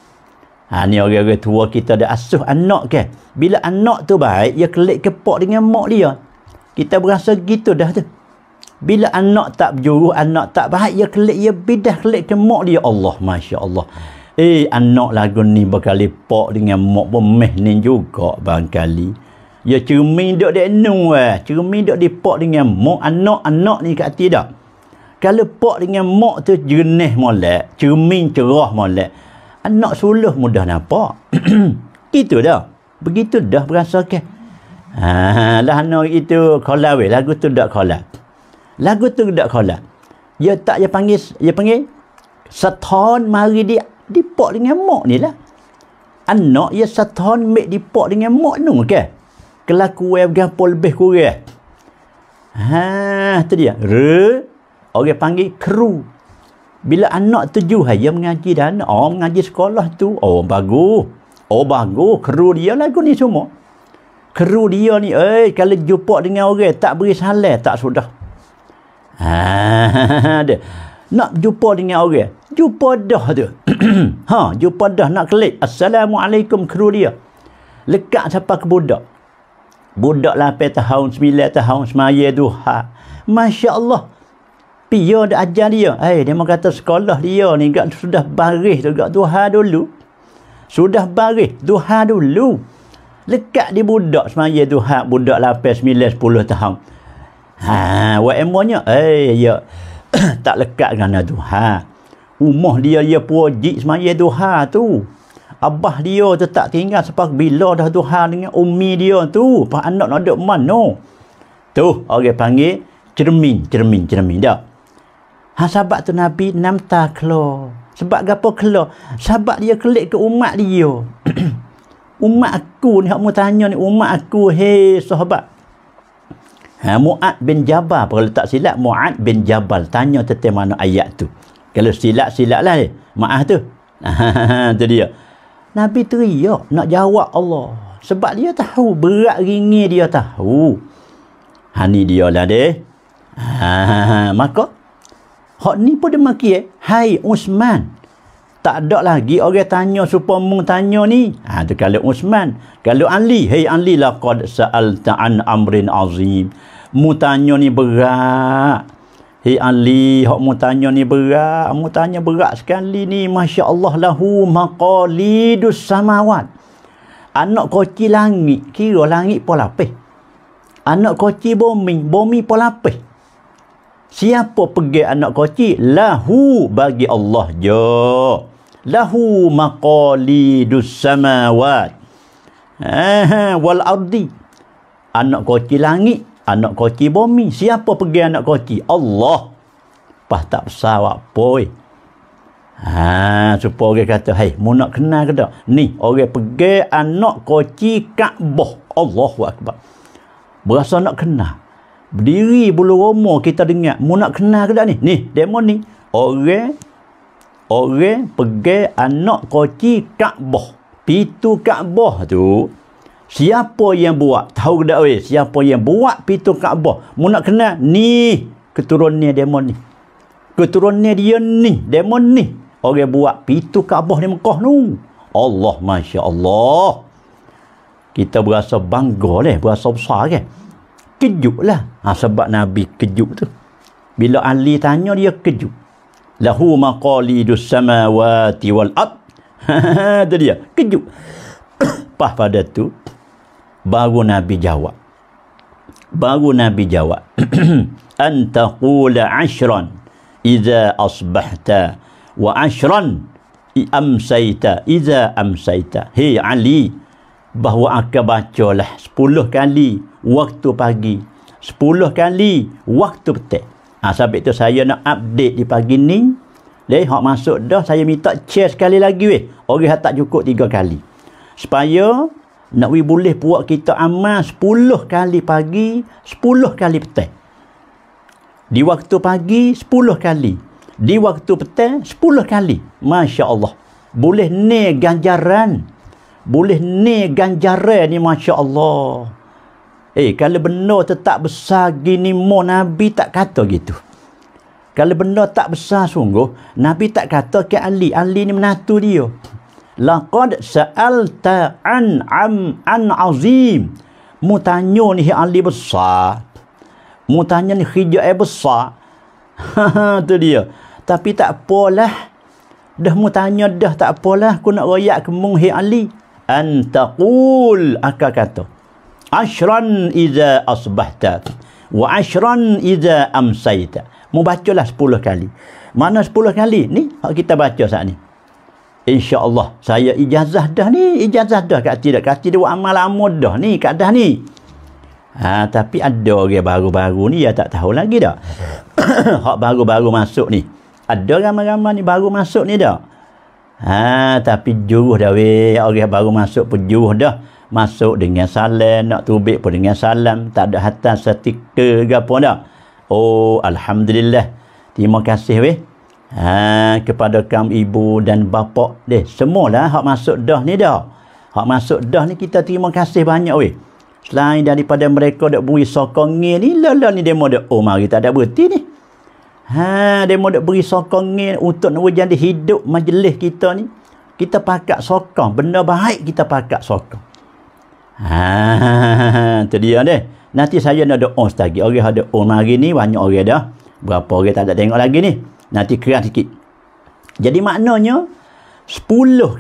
Ha ni orang-orang tua kita dah asuh anak ke. Bila anak tu baik, dia kelik ke pok dengan mak dia. Kita berasa gitu dah tu. Bila anak tak berjuruh, anak tak baik, dia kelik dia bidah kelik ke mak dia. Allah, Masya Allah. Eh, anak lagu ni berkali pok dengan mak pun meh ni juga berkali. Ya cermin duk dia nu eh. Cermin di pok dengan mak anak-anak ni kat tidak. Kalau pok dengan mak tu jenis molek, cermin cerah molek. Anak suluh mudah nampak. gitu [clears throat] dah. Begitu dah berasa ke. Ha, lah no itu kolah weh. Lagu tu tak kolah. Lagu tu tak kolah. Dia ya tak dia ya panggil, dia ya panggil setahun mari dia dipok dengan mak ni lah. Anak dia setahun mek dipok dengan mak ni ke. Okay? Kelaku weh bergampu lebih kurang. Ha, tu dia. Re, orang panggil kru. Bila anak tuju haya mengaji dan anak, oh mengaji sekolah tu, oh bagus. Oh bagus, keru dia lagu ni semua. Keru dia ni, eh kalau jumpa dengan orang tak beri salah, tak sudah. Ha, [laughs] nak jumpa dengan orang, jumpa dah tu. [clears throat] ha, jumpa dah nak klik. Assalamualaikum keru dia. Lekat siapa ke budak. Budak lah tahun 9 tahun semaya tu. Ha. Masya Allah. Pia dia ajar dia. Eh, hey, dia memang kata sekolah dia ni gak, sudah baris tu Tuhan dulu. Sudah baris Tuhan dulu. Lekat di budak semaya Tuhan. Budak lapis sembilan sepuluh tahun. Ha, buat emonya. Eh, hey, ya. [coughs] tak lekat kerana Tuhan. Rumah dia, dia ya, puajik semaya Tuhan tu. Abah dia tu tak tinggal sebab bila dah Tuhan dengan umi dia tu. Pak anak nak duduk mana? Tu, orang okay, panggil cermin, cermin, cermin. Dah. Ha sahabat tu Nabi enam namta kelo. Sebab gapo kelo? Sahabat dia kelik ke umat dia. [clears throat] umat aku ni hak mu tanya ni umat aku hei sahabat. Ha Muad bin Jabal kalau tak silap Muad bin Jabal tanya tentang mana ayat tu. Kalau silap silaplah ni. Maaf tu. [laughs] tu dia. Nabi teriak nak jawab Allah. Sebab dia tahu berat ringi dia tahu. Ha dia lah deh. Ha, [laughs] maka Hak ni pun dia maki eh. Hai Usman. Tak ada lagi orang tanya supaya mung tanya ni. Ha tu kalau Usman, kalau Ali, hai Ali laqad sa'alta an amrin azim. Mu tanya ni berat. Hai Ali, hak mu tanya ni berat. Mu tanya berat sekali ni. Masya-Allah lahu maqalidus samawat. Anak kecil langit, kira langit pun lapis. Anak kecil bumi, bumi pun lapis siapa pergi anak koci? lahu bagi Allah je lahu maqalidus samawat eh wal ardi anak koci langit anak koci bumi siapa pergi anak koci? Allah pas tak besar apa Ha, supaya orang kata, hei, mu nak kenal ke tak? Ni, orang pergi anak koci Kaabah. Allahu Akbar. Berasa nak kenal. Berdiri bulu roma kita dengar. Mu nak kenal ke tak ni? Ni, demo ni. Orang, orang pergi anak koci Kaabah. Pitu Kaabah tu, siapa yang buat? Tahu ke tak Siapa yang buat pitu Kaabah? Mu nak kenal? Ni, keturunnya demo ni. Keturunnya dia ni, demo ni. Orang buat pitu Kaabah ni Mekah ni. Allah, Masya Allah. Kita berasa bangga leh, berasa besar kan? Okay? kejuk lah. Ha, sebab Nabi kejuk tu. Bila Ali tanya, dia kejuk. Lahu maqalidus samawati wal ab. [laughs] Itu dia. Kejuk. [coughs] Pas pada tu, baru Nabi jawab. Baru Nabi jawab. [coughs] Antaqula ashran iza asbahta wa ashran amsaita iza amsaita. Hei Ali, bahawa akan baca lah sepuluh kali waktu pagi. sepuluh kali waktu petik. Ha, sebab itu saya nak update di pagi ni. Jadi, hak masuk dah, saya minta chair sekali lagi weh. Orang tak cukup tiga kali. Supaya, nak we boleh buat kita amal sepuluh kali pagi, sepuluh kali petik. Di waktu pagi, sepuluh kali. Di waktu petang, sepuluh kali. Masya Allah. Boleh ni ganjaran. Boleh ni ganjaran ni Masya Allah. Eh, kalau benar tetap besar gini, mo Nabi tak kata gitu. Kalau benda tak besar sungguh, Nabi tak kata ke Ali. Ali ni menatu dia. Laqad sa'alta an am an azim. Mu tanya ni Ali besar. Mu tanya ni hijau air eh besar. [laughs] tu dia. Tapi tak apalah. Dah mu tanya dah tak apalah. Aku nak rayak kemung hi Ali. Antaqul. Aka kata. Ashran iza asbahta wa ashran iza amsayta. Mu lah sepuluh kali. Mana sepuluh kali? Ni kita baca saat ni. Insya-Allah saya ijazah dah ni, ijazah dah kat tidak kat tidak buat amal amal dah ni kat dah ni. Ha, tapi ada orang baru-baru ni ya tak tahu lagi dah. [coughs] hak baru-baru masuk ni. Ada ramai-ramai ni baru masuk ni dah. Ha, tapi juruh dah weh, orang baru masuk pun juruh dah masuk dengan salam nak tubik pun dengan salam tak ada hatta setika ke apa dah oh alhamdulillah terima kasih weh ha, kepada kamu ibu dan bapa deh semualah hak masuk dah ni dah hak masuk dah ni kita terima kasih banyak weh selain daripada mereka dak beri sokong ni lala ni demo dak oh mari tak ada berhenti ni ha demo dak beri sokong ni untuk nak jadi hidup majlis kita ni kita pakat sokong benda baik kita pakat sokong Haa, ah, [laughs] tu dia deh. Nanti saya nak ada on setagi. Orang ada on umar ni, banyak orang dah. Berapa orang tak ada tengok lagi ni. Nanti kerang sikit. Jadi maknanya, 10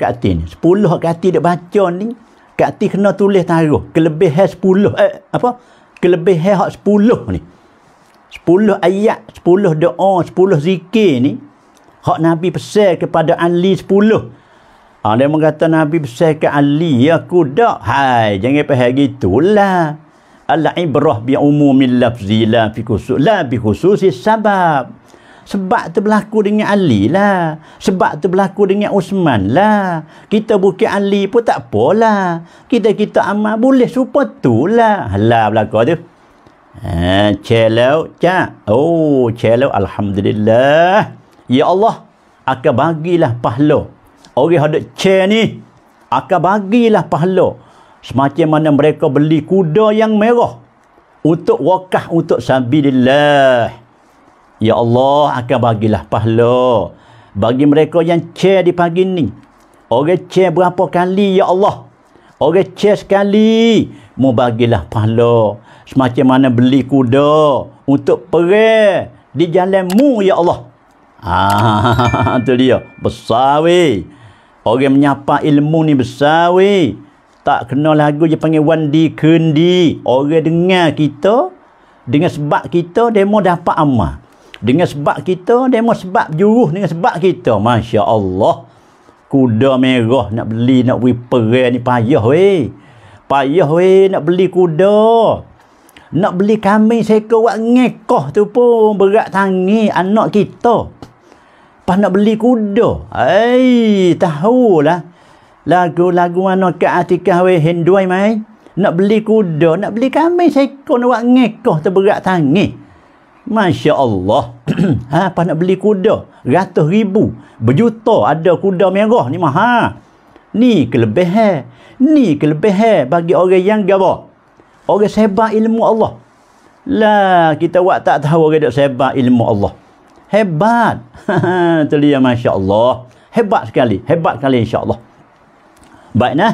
kat ni. 10 kat dia baca ni, kat kena tulis taruh. Kelebih hai 10. Eh, apa? Kelebih hai hak 10 ni. 10 ayat, 10 doa, 10 zikir ni. Hak Nabi pesan kepada Ali 10. Ha, dia mengata Nabi besar ke Ali ya tak, Hai, jangan faham gitulah. Allah ibrah bi umumil lafzi la fi khusus la bi khususi sebab. Sebab tu berlaku dengan Ali lah. Sebab tu berlaku dengan Usman lah. Kita bukit Ali pun tak apalah. Kita-kita amat boleh supa tu lah. Alah berlaku tu. Ah, celau, cak. Oh, celau. Alhamdulillah. Ya Allah, akan bagilah pahlawan orang hendak chair ni akan bagilah pahala semacam mana mereka beli kuda yang merah untuk wakah untuk sabilillah ya Allah akan bagilah pahala bagi mereka yang chair di pagi ni orang chair berapa kali ya Allah orang chair sekali mau bagilah pahala semacam mana beli kuda untuk perih di jalan mu ya Allah ah [laughs] tu dia besar weh Orang menyapa ilmu ni besar weh. Tak kenal lagu je panggil Wandi Kendi. Orang dengar kita. Dengan sebab kita, demo dapat amal. Dengan sebab kita, demo sebab juruh dengan sebab kita. Masya Allah. Kuda merah nak beli, nak beri perai ni payah weh. Payah weh nak beli kuda. Nak beli kami seko buat ngekoh tu pun berat tangi anak kita. Pas nak beli kuda. Hei, tahulah. Lagu-lagu mana ke atikah weh hinduai mai. Nak beli kuda, nak beli kami seko nak buat ngekoh terberat tangi. Masya Allah. [clears throat] ha, apa nak beli kuda? Ratus ribu. Berjuta ada kuda merah ni mahal. Ha. Ni kelebihan. Ni kelebihan bagi orang yang gawa. Orang sebar ilmu Allah. Lah, kita buat tak tahu orang yang sebar ilmu Allah hebat. [laughs] Itu dia ya, Masya Allah. Hebat sekali. Hebat sekali insya Allah. Baik nah.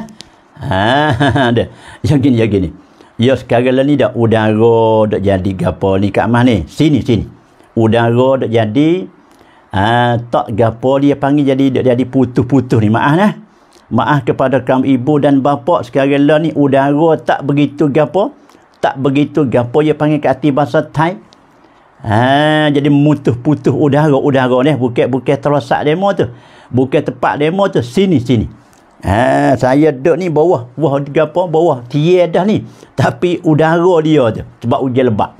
Ha, [laughs] yang gini, yang gini. Ya sekarang ni dah udara dah jadi gapo ni kat mah ni. Sini, sini. Udara dah jadi ah tak gapo dia panggil jadi dah jadi putus-putus ni. Maaf nah. Maaf kepada kaum ibu dan bapa sekarang ni udara tak begitu gapo. Tak begitu gapo dia panggil kat hati bahasa Thai Ha, jadi mutuh-putuh udara-udara ni. Bukit-bukit terosak demo tu. Bukit tempat demo tu. Sini, sini. Ha, saya duduk ni bawah. Bawah tiga apa? Bawah tiadah ni. Tapi udara dia tu. Sebab ujian lebat.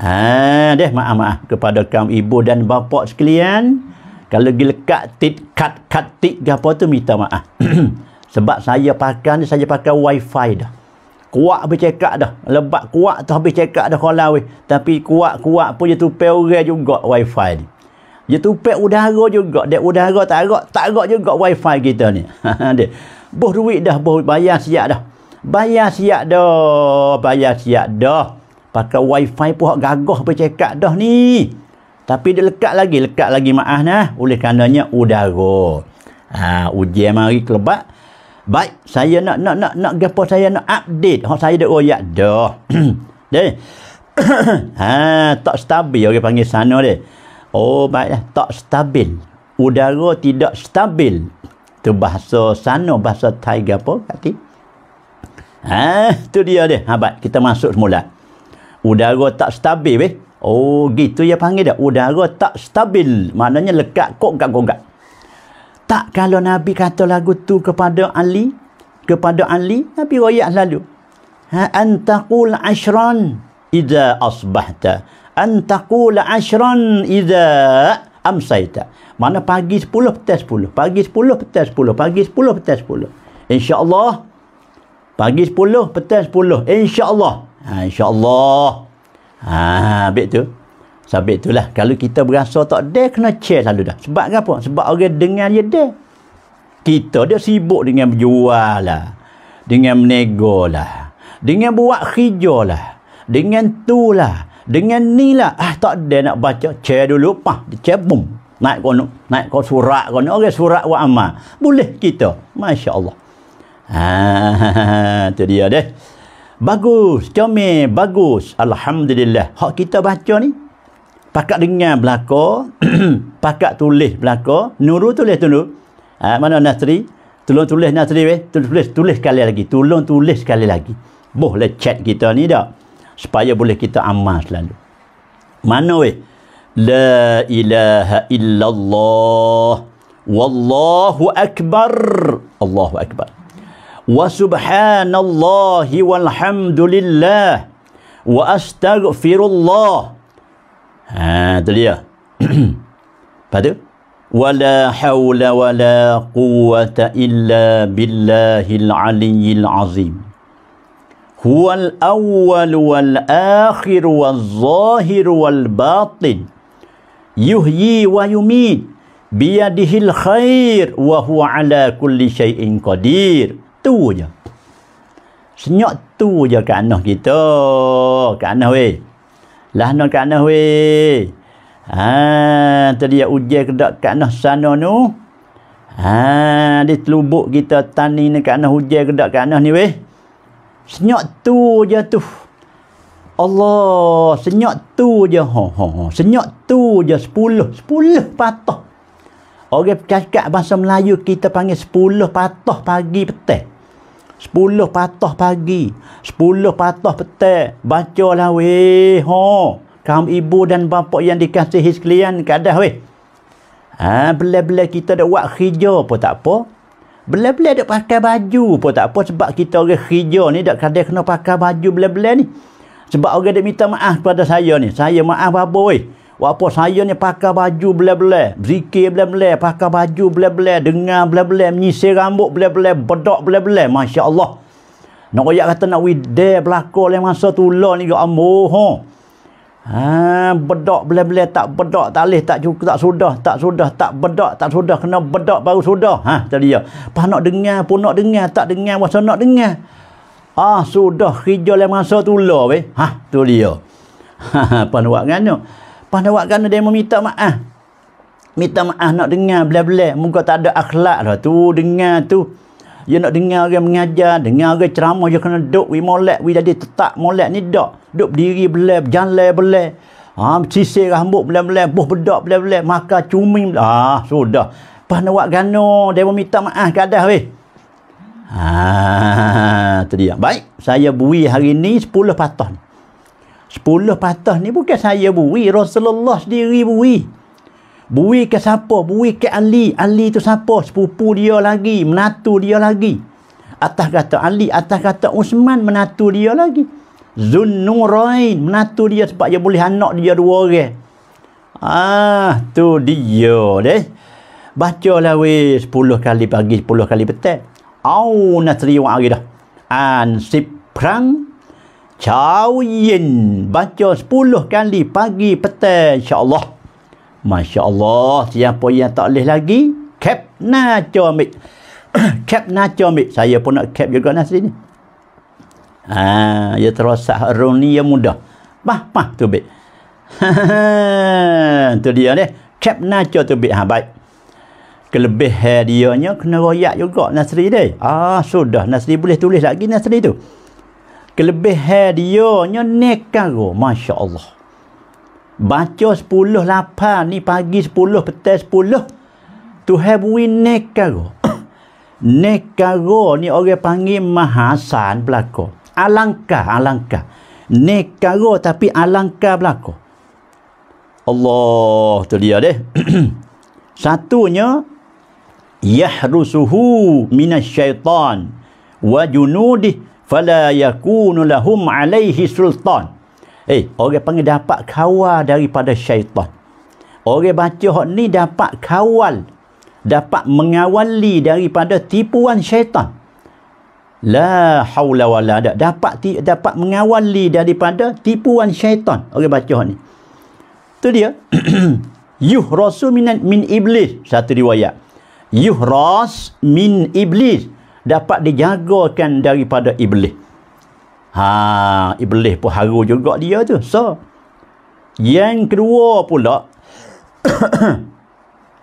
Ha, deh maaf maaf kepada kaum ibu dan bapa sekalian kalau gi lekat tit kat kat tit gapo tu minta maaf [clears throat] sebab saya pakai ni saya pakai wifi dah kuat habis cekak dah lebat kuat tu habis cekak dah kolam weh tapi kuat-kuat pun dia tupai orang juga wifi ni dia tupai udara juga dia udara tak agak tak agak juga wifi kita ni [laughs] dia boh duit dah boh bayar siap dah bayar siap dah bayar siap dah pakai wifi pun gagah bercekak dah ni tapi dia lekat lagi lekat lagi maaf nah oleh kandanya udara ha ujian mari kelebat baik saya nak nak nak nak gapo saya nak update hak saya dak oh ya dah [coughs] deh [coughs] ha tak stabil orang panggil sana deh oh baiklah tak stabil udara tidak stabil tu bahasa sana bahasa thai gapo kati ha tu dia deh ha baik kita masuk semula udara tak stabil weh oh gitu ya panggil dak udara tak stabil maknanya lekat kok gak gak tak kalau Nabi kata lagu tu kepada Ali kepada Ali Nabi royak lalu ha antaqul ashran idza asbahta antaqul ashran idza amsaita mana pagi 10 petang 10 pagi 10 petang 10 pagi 10 petang 10 Allah, pagi 10 petang 10 insyaallah ha insyaallah ha baik tu sebab itulah kalau kita berasa tak ada kena cek selalu dah. Sebab apa? Sebab orang dengar dia ada. Kita dia sibuk dengan berjual lah. Dengan menego lah. Dengan buat hijau lah. Dengan tu lah. Dengan ni lah. Ah tak ada nak baca. Cek dulu. Pah. Cek bum. Naik kau Naik kau surat kau ni. Orang surat wa amal. Boleh kita. Masya Allah. Ah, [laughs] tu dia deh. Bagus. Comel. Bagus. Alhamdulillah. Hak kita baca ni pakak dengar belaka [clears throat] pakak tulis belaka nuru tulis tu nuru ha, mana nasri tolong tulis nasri weh tulis, tulis sekali lagi tolong tulis sekali lagi boleh chat kita ni dak supaya boleh kita amal selalu mana weh la ilaha illallah wallahu akbar allahu akbar wa subhanallahi walhamdulillah wa astaghfirullah Ha tu dia. [clears throat] Lepas tu wala haula wala quwwata illa billahil aliyyil azim. Huwa al-awwal wal akhir waz zahir wal batin. Yuhyi wa yumit biyadihil khair wa huwa ala kulli syai'in qadir. Tu je. Senyap tu je kanah kita. Kanah weh lah non kana we ha tadi ya ujar ke dak kana sana nu ha di telubuk kita tani ni kana ujar ke dak kana ni we senyap tu je tu Allah senyap tu je ha ha senyap tu je sepuluh sepuluh patah orang cakap bahasa Melayu kita panggil sepuluh patah pagi petang Sepuluh patah pagi. Sepuluh patah petik. Baca lah weh. Ho. Kaum ibu dan bapa yang dikasihi sekalian. Kadah weh. Ha, Bila-bila kita ada buat hijau pun tak apa. Bila-bila dah pakai baju pun tak apa. Sebab kita orang hijau ni dah kadah kena pakai baju bila-bila ni. Sebab orang ada minta maaf kepada saya ni. Saya maaf apa weh apa saya ni pakai baju bela-bela berzikir bela-bela pakai baju bela-bela dengar bela-bela menyisir rambut bela-bela bedak bela-bela Masya Allah nak ayat kata nak wide belakang oleh masa tu lah ni kata oh, oh. ha, ha bedak bela-bela tak bedak tak leh tak cukup tak sudah tak sudah tak bedak tak sudah kena bedak baru sudah ha tadi ya pas nak dengar pun nak dengar tak dengar masa nak dengar ah sudah hijau oleh masa tu lah weh ha tu dia ha ha pan buat kan ni no? Lepas dah buat kerana dia mau minta maaf. Minta maaf nak dengar bela bila Muka tak ada akhlak lah tu. Dengar tu. Dia nak dengar orang mengajar. Dengar orang ceramah. Dia kena duduk. Wih molek. Wih jadi tetap molek ni tak. Duduk berdiri bila. Jalan bela, Ha, sisir rambut bela bila Buh bedak bela bila maka cumi bila. Ah, ha, sudah. Lepas nak buat gano. Dia mau minta maaf ke atas weh. Ah, ha, [laughs] tadi Baik, saya bui hari ni 10 patah ni. Sepuluh patah ni bukan saya bui. Rasulullah sendiri bui. Bui ke siapa? Bui ke Ali. Ali tu siapa? Sepupu dia lagi. Menatu dia lagi. Atas kata Ali. Atas kata Usman. Menatu dia lagi. Zun Nurain. Menatu dia sebab dia boleh anak dia dua orang. Ah, tu dia deh. lah weh. Sepuluh kali pagi. Sepuluh kali petang. Au natriwa agidah. Ansip perang. Chow Yin baca 10 kali pagi petang insya-Allah. Masya-Allah siapa yang tak leh lagi kep na chomi. kep [clears throat] na chomi. Saya pun nak kep juga nasi ni. Ha, ya terasa runi ya mudah. Bah bah tu bet. [laughs] tu dia ni. Kep na cho tu bet ha baik. Kelebih dia nya kena royak juga nasri dia. Ah sudah nasri boleh tulis lagi nasri tu kelebihan dia nya nekaro masya-Allah baca 10 lapan ni pagi 10 petang 10 Tuhan bui nekaro nekaro ni orang panggil mahasan belako alangkah alangkah nekaro tapi alangkah belako Allah tu dia deh [coughs] satunya yahrusuhu minasyaitan wa junudih fala yakunu lahum alaihi sultan eh orang panggil dapat kawal daripada syaitan orang baca hok ni dapat kawal dapat mengawali daripada tipuan syaitan la haula wala da. dapat ti, dapat mengawali daripada tipuan syaitan orang baca hok ni tu dia [clears throat] Yuh rasul min iblis satu riwayat Yuh ras min iblis dapat dijagakan daripada iblis. Ha, iblis pun haru juga dia tu. So, yang kedua pula [coughs]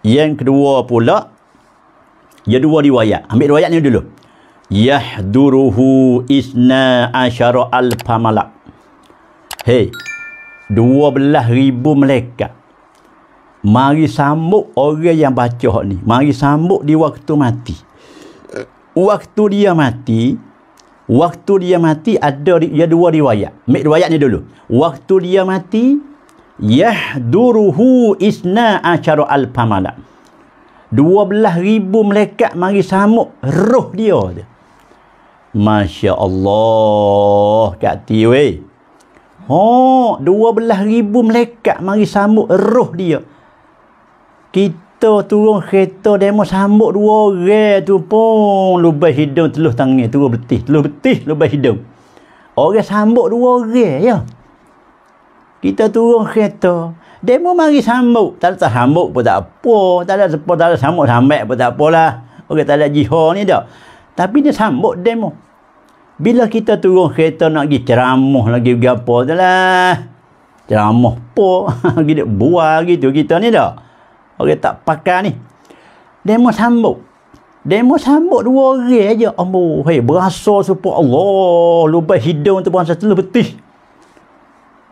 yang kedua pula dia dua riwayat. Ambil riwayat ni dulu. Yahduruhu isna asyara alfa malak. Hei, dua belah ribu malaikat. Mari sambut orang yang baca ni. Mari sambut di waktu mati waktu dia mati waktu dia mati ada dia ya dua riwayat ambil riwayat ni dulu waktu dia mati yahduruhu isna acara al-pamala 12,000 melekat mari samuk roh dia tu. Masya Allah kat tiwi. Oh, 12,000 melekat mari samuk roh dia. Kita kereta turun kereta demo sambut dua ge tu pun lubai hidung teluh tangan tu betih teluh betih lubai hidung orang sambut dua ge ya kita turun kereta demo mari sambut tak ada sambut pun tak apa tak ada sepo tak ada sambut sambat pun tak apalah orang tak ada jihad ni dah tapi dia sambut demo bila kita turun kereta nak pergi ceramah lagi pergi apa tu lah ceramah apa [laughs] gitu buah gitu kita ni dah orang tak pakar ni demo sambut demo sambut dua orang aja ambo hai hey, berasa supaya Allah lubang hidung tu bangsa telah betih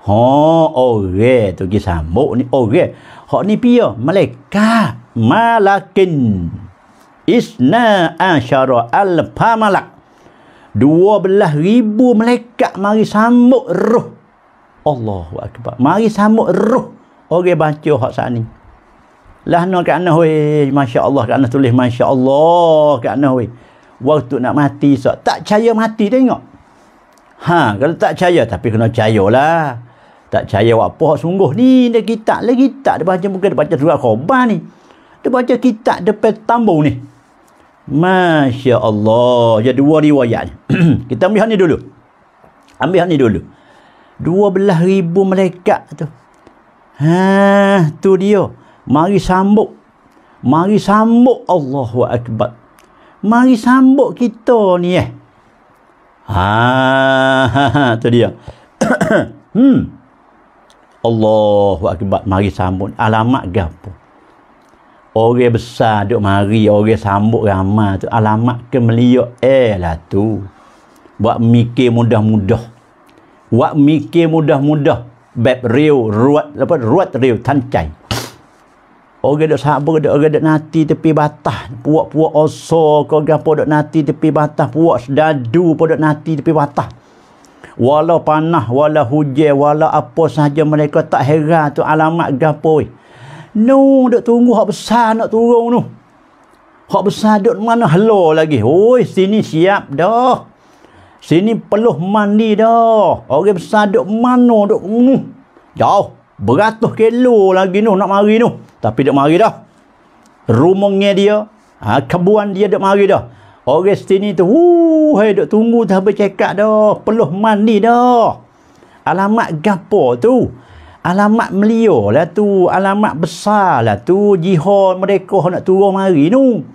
ha orang tu ki sambut ni orang hak ni pia ya, malaikat malakin isna asyara al malak dua belah ribu malaikat mari sambut ruh, Allahu akbar mari sambut ruh orang baca hak sana ni Lahna kerana hui, Masya Allah kerana tulis Masya Allah kerana hui. Waktu nak mati so. Tak percaya mati tengok. Ha, kalau tak percaya tapi kena percaya lah. Tak percaya apa sungguh ni dia kitab lagi tak dia baca bukan dia baca surat khabar ni. Dia baca kitab depan tambung ni. Masya Allah. Ya dua riwayat ni. [clears throat] Kita ambil ni dulu. Ambil ni dulu. Dua belah ribu mereka tu. Ha, tu dia mari sambut mari sambut Allahu Akbar mari sambut kita ni eh ha, ha, ha tu dia [coughs] hmm Allahu Akbar mari sambut alamat gapo orang besar duk mari orang sambut ramai tu alamat ke eh lah tu buat mikir mudah-mudah buat mikir mudah-mudah bab riu ruat apa ruat riu tancai orang dok sabo dok orang dok nati tepi batah puak-puak oso kau gapo dok nati tepi batah puak sedadu pun dok nati tepi batah walau panah walau hujan walau apa saja mereka tak heran tu alamat gapo we no dok tunggu hak besar nak turun tu hak besar dok mana hello lagi oi sini siap dah sini peluh mandi dah orang besar dok mana dok mm, jauh Beratus kilo lagi tu nak mari tu. Tapi dia mari dah. Rumungnya dia. Ha, kebuan dia dia mari dah. Orang sini tu. Wuh, hey, dia tunggu dah bercakap dah. Peluh mandi dah. Alamat gapo tu. Alamat melio lah tu. Alamat besar lah tu. Jihad mereka nak turun mari tu.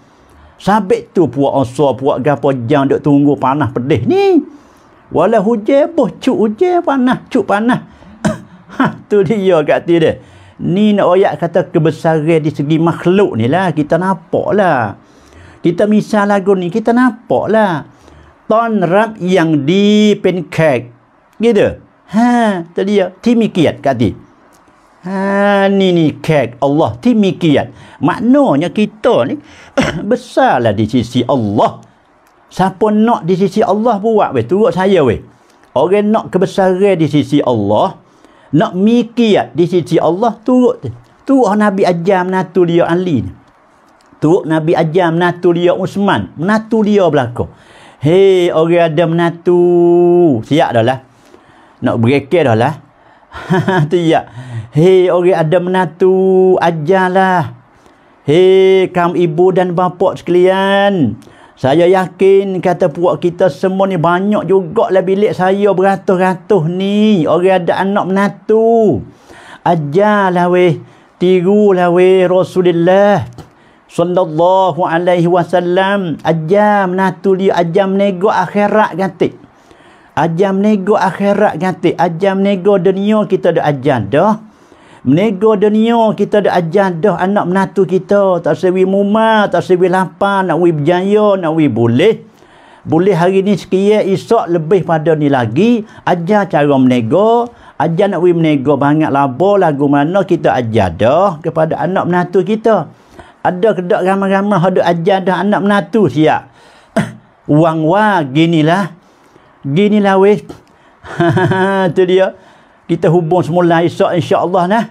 Sabit tu puak osa, puak gapo jang dia tunggu panah pedih ni. Walau hujan, bocuk hujan, panah, cuk panah. Ha, tu dia kat dia dia ni nak ayat kata kebesaran di segi makhluk ni lah kita nampak lah kita misal lagu ni kita nampak lah ton rap yang di pancake gitu ha tu dia timikiat kat dia Ha, ni ni kek Allah timikian maknanya kita ni [coughs] besar lah di sisi Allah siapa nak di sisi Allah buat weh turut saya weh orang nak kebesaran di sisi Allah nak mikir ah, di sisi Allah turut tu. Turut Nabi Ajam menatu dia Ali ni. Turut Nabi Ajam menatu dia Usman. Menatu dia berlaku. Hei, orang ada menatu. Siap dah lah. Nak berikir dah lah. Itu [laughs] ya. Hei, orang ada menatu. lah. Hei, kamu ibu dan bapak sekalian. Hei, saya yakin kata puak kita semua ni banyak juga lah bilik saya beratus-ratus ni. Orang ada anak menatu. Ajarlah weh. lah weh Rasulullah. Sallallahu alaihi wasallam. Ajar menatu dia. Ajar menego akhirat kata. Ajar menego akhirat kata. Ajar menego dunia kita ada ajar dah. Menegur dunia kita ada ajar anak menatu kita. Tak sewi muma, tak sewi lapar, nak wi berjaya, nak wi boleh. Boleh hari ni sekian, esok lebih pada ni lagi. Ajar cara menegur. Ajar nak wi menegur banyak labo lagu mana kita ajar kepada anak menatu kita. Ada kedok ramai-ramai ada ajar anak menatu siap. [coughs] Wang wa ginilah. Ginilah wis. [laughs] Tu dia kita hubung semula esok insya-Allah nah.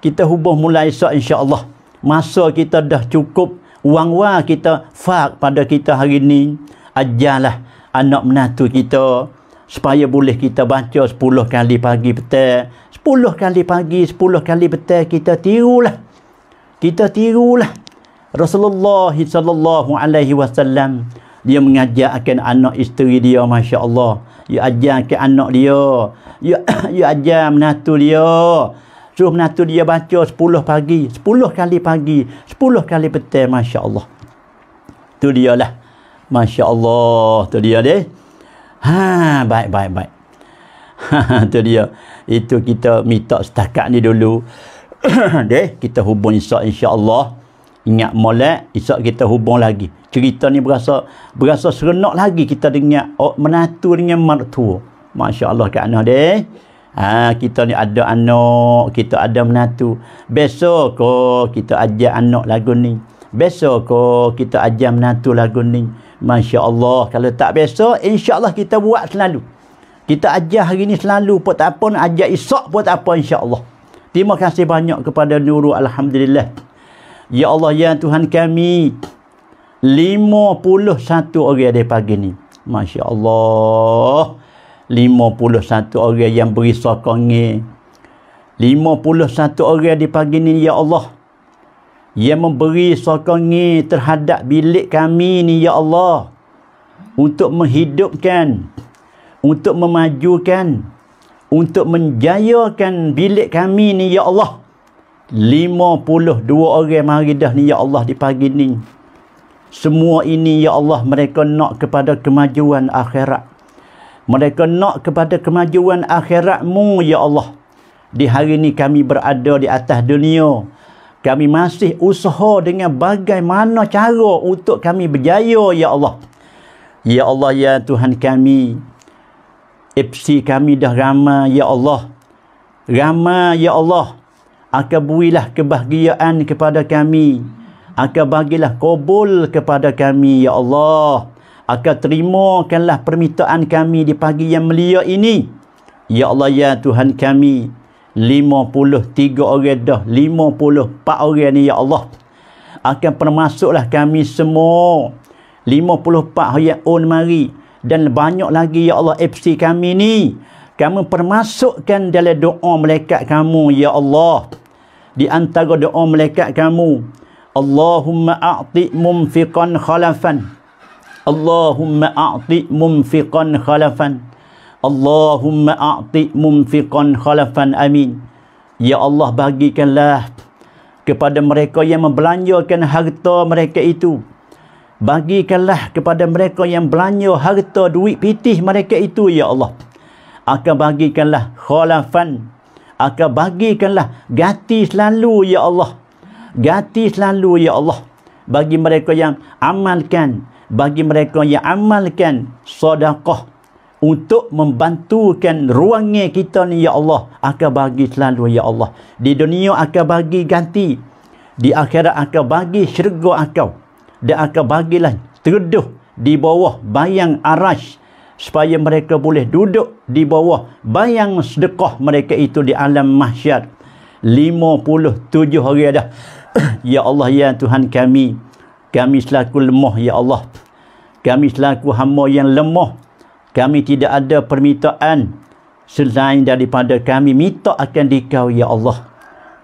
Kita hubung mula esok insya-Allah. Masa kita dah cukup wang wa kita fak pada kita hari ni ajalah anak menantu kita supaya boleh kita baca 10 kali pagi petang 10 kali pagi 10 kali petang kita tirulah kita tirulah Rasulullah sallallahu alaihi wasallam dia mengajar mengajarkan anak isteri dia Masya Allah dia ajar ke anak dia dia, [coughs] dia ajar menatu dia suruh menatu dia baca 10 pagi 10 kali pagi 10 kali petang Masya Allah tu dia lah Masya Allah tu dia deh ha baik baik baik ha, [laughs] tu dia itu kita minta setakat ni dulu [coughs] deh kita hubung insya, insya Allah ingat molek esok kita hubung lagi cerita ni berasa berasa serenak lagi kita dengar oh, menatu dengan mertua Masya Allah ke anak deh ha, kita ni ada anak kita ada menatu besok ko oh, kita ajak anak lagu ni besok ko oh, kita ajak menatu lagu ni Masya Allah kalau tak besok insya Allah kita buat selalu kita ajar hari ni selalu pun tak apa nak ajar esok pun tak apa insya Allah terima kasih banyak kepada Nurul Alhamdulillah Ya Allah, Ya Tuhan kami, 51 orang dari pagi ni. Masya Allah, 51 orang yang beri sokongan. 51 orang di pagi ni, Ya Allah. Yang memberi sokongan terhadap bilik kami ni, Ya Allah. Untuk menghidupkan, untuk memajukan, untuk menjayakan bilik kami ni, Ya Allah. Lima puluh dua orang mari dah ni ya Allah di pagi ni semua ini ya Allah mereka nak kepada kemajuan akhirat mereka nak kepada kemajuan akhiratmu ya Allah di hari ni kami berada di atas dunia kami masih usaha dengan bagaimana cara untuk kami berjaya ya Allah ya Allah ya Tuhan kami ipsi kami dah ramai ya Allah ramai ya Allah Aka builah kebahagiaan kepada kami. Aka bagilah kabul kepada kami, Ya Allah. Aka terimakanlah permintaan kami di pagi yang mulia ini. Ya Allah, Ya Tuhan kami. 53 orang dah. 54 orang ni, Ya Allah. Akan permasuklah kami semua. 54 orang on mari. Dan banyak lagi, Ya Allah, FC kami ni kamu permasukkan dalam doa malaikat kamu ya Allah di antara doa malaikat kamu Allahumma a'ti munfiqan khalafan Allahumma a'ti munfiqan khalafan Allahumma a'ti munfiqan khalafan amin ya Allah bagikanlah kepada mereka yang membelanjakan harta mereka itu bagikanlah kepada mereka yang belanja harta duit pitih mereka itu ya Allah akan bagikanlah khalafan akan bagikanlah ganti selalu ya Allah ganti selalu ya Allah bagi mereka yang amalkan bagi mereka yang amalkan sedekah untuk membantukan ruangnya kita ni ya Allah akan bagi selalu ya Allah di dunia akan bagi ganti di akhirat akan bagi syurga akau dan akan bagilah teduh di bawah bayang arasy supaya mereka boleh duduk di bawah bayang sedekah mereka itu di alam mahsyar 57 hari dah [clears throat] ya Allah ya Tuhan kami kami selaku lemah ya Allah kami selaku hamba yang lemah kami tidak ada permintaan selain daripada kami minta akan dikau ya Allah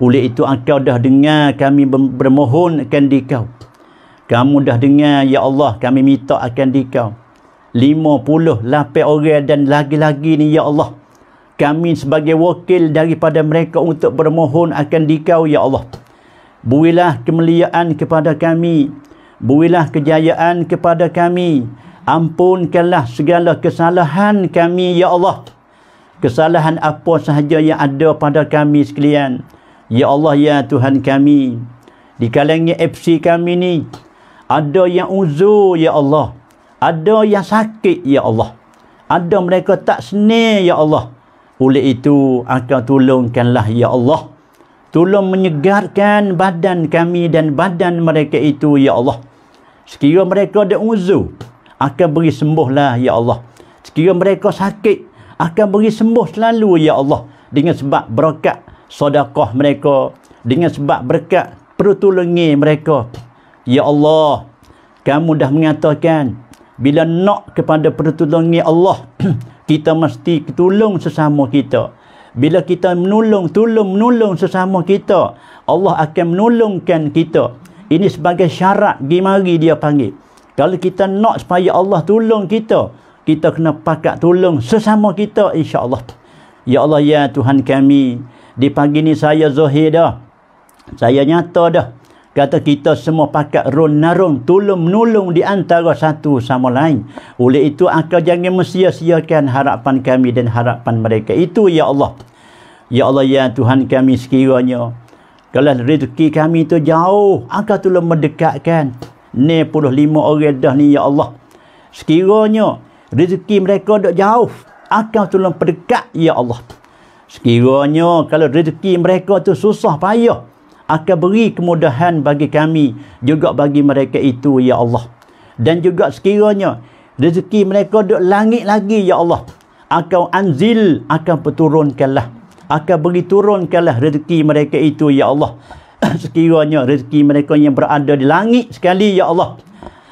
oleh itu engkau dah dengar kami bermohon akan dikau kamu dah dengar ya Allah kami minta akan dikau Lima puluh 58 orang dan lagi-lagi ni ya Allah kami sebagai wakil daripada mereka untuk bermohon akan dikau ya Allah builah kemuliaan kepada kami builah kejayaan kepada kami ampunkanlah segala kesalahan kami ya Allah kesalahan apa sahaja yang ada pada kami sekalian ya Allah ya Tuhan kami di kalangan FC kami ni ada yang uzur ya Allah ada yang sakit, Ya Allah. Ada mereka tak seni Ya Allah. Oleh itu, akan tolongkanlah, Ya Allah. Tolong menyegarkan badan kami dan badan mereka itu, Ya Allah. Sekiranya mereka ada uzu, akan beri sembuhlah, Ya Allah. Sekiranya mereka sakit, akan beri sembuh selalu, Ya Allah. Dengan sebab berkat sodakah mereka. Dengan sebab berkat pertolongi mereka. Ya Allah, kamu dah mengatakan bila nak kepada pertolongan Allah [clears throat] kita mesti tolong sesama kita bila kita menolong tolong menolong sesama kita Allah akan menolongkan kita ini sebagai syarat gimari dia panggil kalau kita nak supaya Allah tolong kita kita kena pakat tolong sesama kita Insya Allah. Ya Allah ya Tuhan kami di pagi ni saya zahir dah saya nyata dah Kata kita semua pakat run narung tolong nulung di antara satu sama lain. Oleh itu akal jangan mensia-siakan harapan kami dan harapan mereka. Itu ya Allah. Ya Allah ya Tuhan kami sekiranya kalau rezeki kami itu jauh, akan tolong mendekatkan. Ni puluh lima orang dah ni, Ya Allah. Sekiranya rezeki mereka dah jauh, akan tolong pendekat, Ya Allah. Sekiranya kalau rezeki mereka tu susah payah, akan beri kemudahan bagi kami juga bagi mereka itu ya Allah dan juga sekiranya rezeki mereka duduk langit lagi ya Allah akan anzil akan peturunkanlah akan beri turunkanlah rezeki mereka itu ya Allah [clears throat] sekiranya rezeki mereka yang berada di langit sekali ya Allah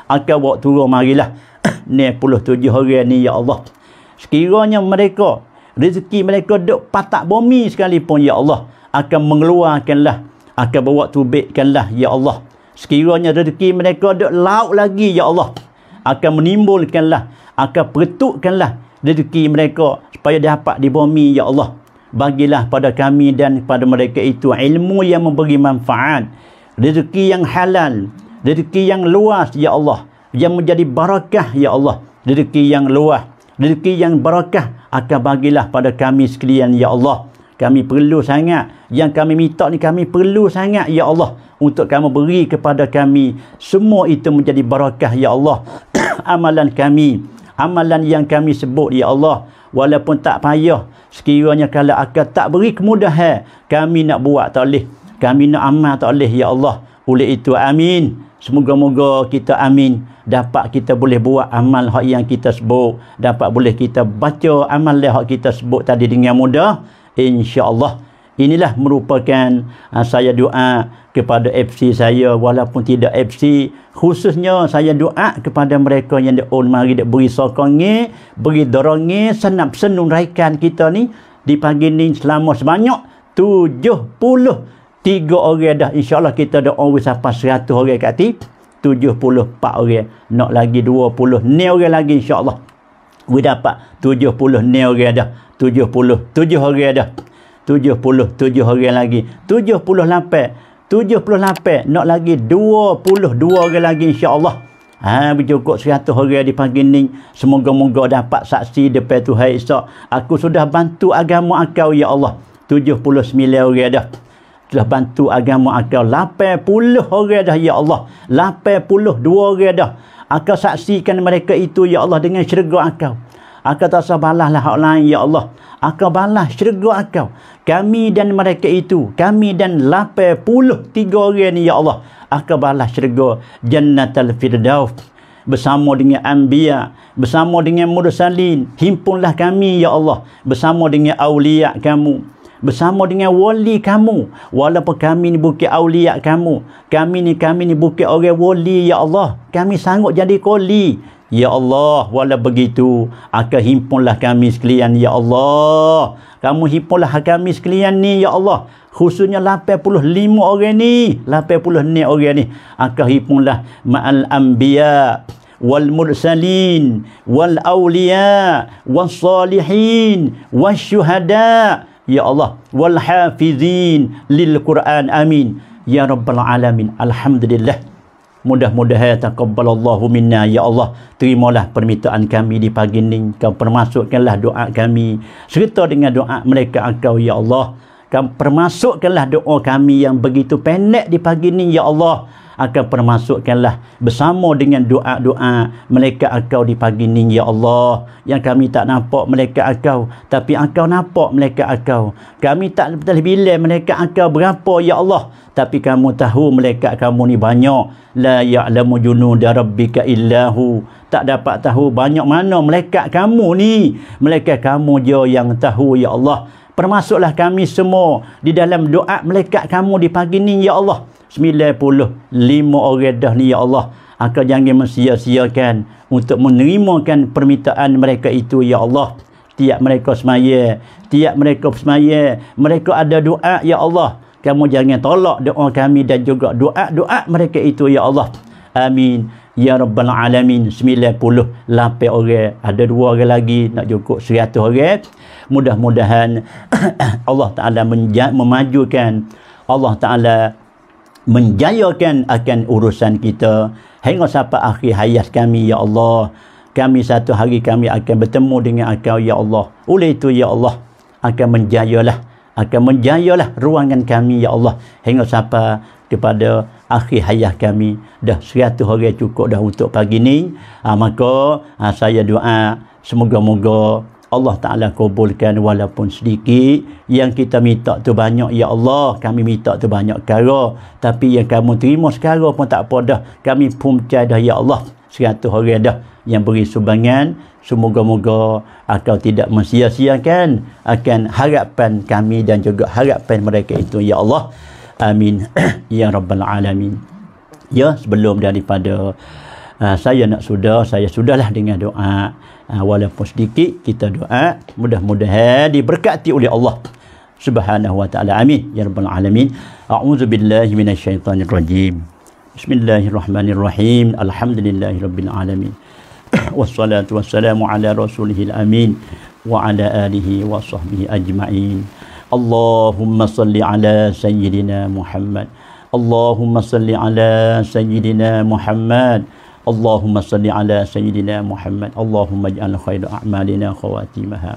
akan buat turun marilah [clears throat] ni 17 hari ni ya Allah sekiranya mereka rezeki mereka duduk patak bumi sekalipun ya Allah akan mengeluarkanlah akan bawa tu tubikkanlah ya Allah sekiranya rezeki mereka ada laut lagi ya Allah akan menimbulkanlah akan pertukkanlah rezeki mereka supaya dapat di bumi ya Allah bagilah pada kami dan pada mereka itu ilmu yang memberi manfaat rezeki yang halal rezeki yang luas ya Allah yang menjadi barakah ya Allah rezeki yang luas rezeki yang barakah akan bagilah pada kami sekalian ya Allah kami perlu sangat yang kami minta ni kami perlu sangat ya Allah untuk kamu beri kepada kami semua itu menjadi barakah ya Allah [coughs] amalan kami amalan yang kami sebut ya Allah walaupun tak payah sekiranya kalau akan tak beri kemudahan kami nak buat tak boleh kami nak amal tak boleh ya Allah oleh itu amin semoga-moga kita amin dapat kita boleh buat amal hak yang kita sebut dapat boleh kita baca amal hak kita sebut tadi dengan mudah insyaallah inilah merupakan uh, saya doa kepada FC saya walaupun tidak FC khususnya saya doa kepada mereka yang di on oh, mari dia beri sokongi beri dorongi senap senun raikan kita ni di pagi ni selama sebanyak 73 orang dah insyaallah kita dah always sampai 100 orang kat ti 74 orang nak lagi 20 ni orang lagi insyaallah we dapat 70 ni orang dah tujuh puluh tujuh orang ada tujuh puluh tujuh orang lagi tujuh puluh lapan tujuh puluh lapan nak lagi dua puluh dua orang lagi insyaAllah Ha, cukup 100 orang di pagi ni. Semoga-moga dapat saksi depan Tuhan Isa. Aku sudah bantu agama akau, Ya Allah. tujuh puluh sembilan orang ada Sudah bantu agama akau. puluh orang dah, Ya Allah. puluh dua orang dah. Akau saksikan mereka itu, Ya Allah, dengan syurga akau. Aku tak usah balas lah orang lain, Ya Allah. Aku balas syurga aku. Kami dan mereka itu. Kami dan 83 orang ini, Ya Allah. Aku balas syurga jannat al-firdaus. Bersama dengan Ambiya. Bersama dengan Mursalin. Himpunlah kami, Ya Allah. Bersama dengan Awliya kamu. Bersama dengan wali kamu. Walaupun kami ni bukit awliya kamu. Kami ni, kami ni bukit orang wali, Ya Allah. Kami sanggup jadi koli. Ya Allah, wala begitu, akan himpunlah kami sekalian, Ya Allah. Kamu himpunlah kami sekalian ni, Ya Allah. Khususnya 85 orang ni, 86 orang ni. Akan himpunlah ma'al anbiya, wal mursalin, wal awliya, wal salihin, wal syuhada. Ya Allah, wal hafizin, lil Quran, amin. Ya Rabbal Alamin, Alhamdulillah. Mudah-mudahan ya taqabbalallahu minna ya Allah, terimalah permintaan kami di pagi ini, kau permasukkanlah doa kami serta dengan doa mereka engkau ya Allah. Kau permasukkanlah doa kami yang begitu pendek di pagi ini ya Allah akan permasukkanlah bersama dengan doa-doa mereka akau di pagi ni ya Allah yang kami tak nampak mereka akau tapi akau nampak mereka akau kami tak tahu bila mereka akau berapa ya Allah tapi kamu tahu mereka kamu ni banyak la ya'lamu junud rabbika illahu tak dapat tahu banyak mana mereka kamu ni mereka kamu je yang tahu ya Allah Permasuklah kami semua di dalam doa malaikat kamu di pagi ini ya Allah. Sembilan puluh lima orang dah ni ya Allah akan jangan mensia-siakan untuk menerimakan permintaan mereka itu ya Allah tiap mereka semaya tiap mereka semaya mereka ada doa ya Allah kamu jangan tolak doa kami dan juga doa-doa mereka itu ya Allah amin Ya Rabbal Alamin sembilan puluh lapik orang ada dua orang lagi nak cukup seratus orang mudah-mudahan [clears throat] Allah Ta'ala memajukan Allah Ta'ala menjayakan akan urusan kita hingga sampai akhir hayat kami ya Allah kami satu hari kami akan bertemu dengan engkau ya Allah oleh itu ya Allah akan menjayalah akan menjayalah ruangan kami ya Allah hingga sampai kepada akhir hayat kami dah 100 hari cukup dah untuk pagi ni ha, maka ha, saya doa semoga-moga Allah Ta'ala kubulkan walaupun sedikit yang kita minta tu banyak Ya Allah kami minta tu banyak kera tapi yang kamu terima sekarang pun tak apa dah kami pun percaya dah Ya Allah seratus orang dah yang beri sumbangan semoga-moga akan tidak mensia-siakan akan harapan kami dan juga harapan mereka itu Ya Allah Amin [clears throat] Ya Rabbal Alamin Ya sebelum daripada uh, saya nak sudah saya sudahlah dengan doa ha, walaupun sedikit kita doa mudah-mudahan diberkati oleh Allah subhanahu wa ta'ala amin ya rabbal alamin a'udzu billahi minasyaitonir rajim bismillahirrahmanirrahim alhamdulillahi alamin [coughs] wassalatu wassalamu ala rasulihil amin wa ala alihi wa sahbihi ajma'in Allahumma salli ala sayyidina Muhammad Allahumma salli ala sayyidina Muhammad اللهم صل على سيدنا محمد اللهم اجعل خير أعمالنا خواتيمها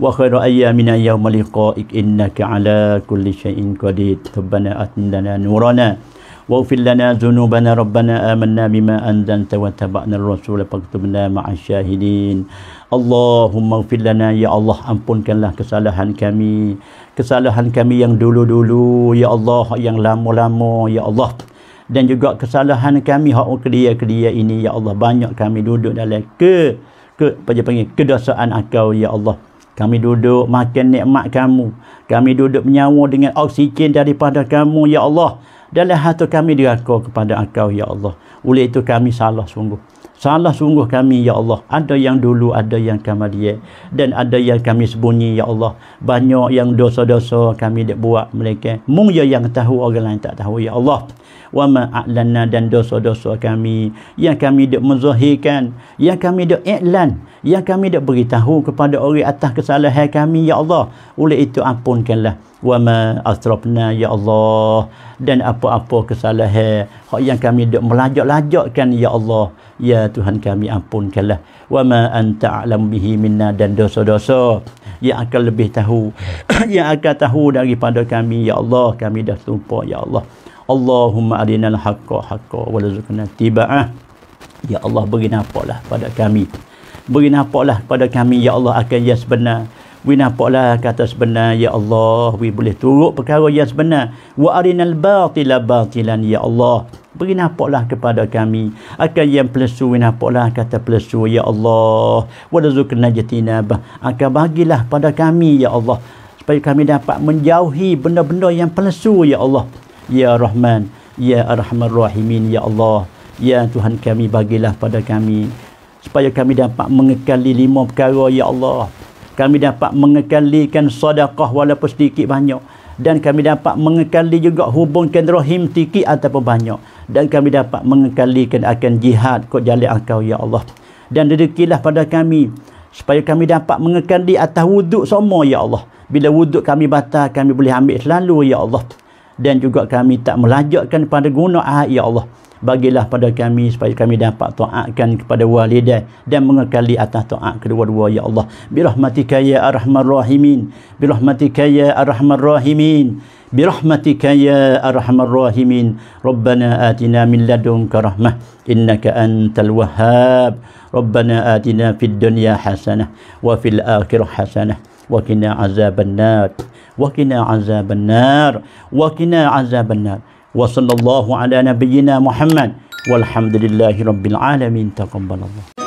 وخير أيامنا يوم لقائك إنك على كل شيء قدير ربنا أتم لنا نورنا واغفر لنا ذنوبنا ربنا آمنا بما أنزلت واتبعنا الرسول فاكتبنا مع الشاهدين اللهم اغفر لنا يا الله أمبنكن له كسالهن كمي كسالهن كمي يعني دولو دولو يا الله يعني لامو لامو يا الله dan juga kesalahan kami hak kedia-kedia ini ya Allah banyak kami duduk dalam ke ke apa panggil kedosaan engkau ya Allah kami duduk makan nikmat kamu kami duduk menyawa dengan oksigen daripada kamu ya Allah dalam hati kami diraka kepada engkau ya Allah oleh itu kami salah sungguh Salah sungguh kami, Ya Allah. Ada yang dulu, ada yang kami dia, Dan ada yang kami sembunyi, Ya Allah. Banyak yang dosa-dosa kami dek buat mereka. Mungkin yang tahu, orang lain tak tahu, Ya Allah. Wa ma'alana dan dosa-dosa kami. Yang kami dek menzahirkan. Yang kami dek iklan. Yang kami dek beritahu kepada orang atas kesalahan kami, Ya Allah. Oleh itu, ampunkanlah wa ma asrafna ya Allah dan apa-apa kesalahan yang kami dok melajak-lajakkan ya Allah ya Tuhan kami ampunkanlah wa ma anta a'lam bihi minna dan dosa-dosa yang akan lebih tahu [coughs] yang akan tahu daripada kami ya Allah kami dah lupa ya Allah Allahumma adinal al-haqqa haqqa wa tiba'ah ya Allah beri napalah pada kami beri napalah pada kami ya Allah akan yang sebenar we nampaklah kata sebenar ya Allah we boleh turut perkara yang sebenar wa arinal batila batilan ya Allah beri nampaklah kepada kami akan yang pelesu we nampaklah kata pelesu ya Allah wa razuqna jatinabah akan bagilah pada kami ya Allah supaya kami dapat menjauhi benda-benda yang pelesu ya Allah ya Rahman ya Arhamar Rahimin ya Allah ya Tuhan kami bagilah pada kami supaya kami dapat mengekali lima perkara ya Allah kami dapat mengekalikan sedekah walaupun sedikit banyak dan kami dapat mengekali juga hubungkan rahim tiki ataupun banyak dan kami dapat mengekalikan akan jihad kot jalan engkau ya Allah dan rezekilah pada kami supaya kami dapat mengekali atas wuduk semua ya Allah bila wuduk kami batal kami boleh ambil selalu ya Allah dan juga kami tak melajakkan pada guna ahad ya Allah bagilah pada kami supaya kami dapat taatkan kepada walidah dan mengekali atas taat kedua-dua ya Allah birahmatika ya arhamar rahimin birahmatika ya arhamar rahimin برحمتك يا ya Rahimin. الراحمين atina min من لدنك رحمة إنك أنت الوهاب ربنا آتنا في الدنيا حسنة وفي الآخرة hasanah. وقنا عذاب النار وقنا عذاب النار وقنا عذاب النار وصلى الله على نبينا محمد والحمد لله رب العالمين تقبل الله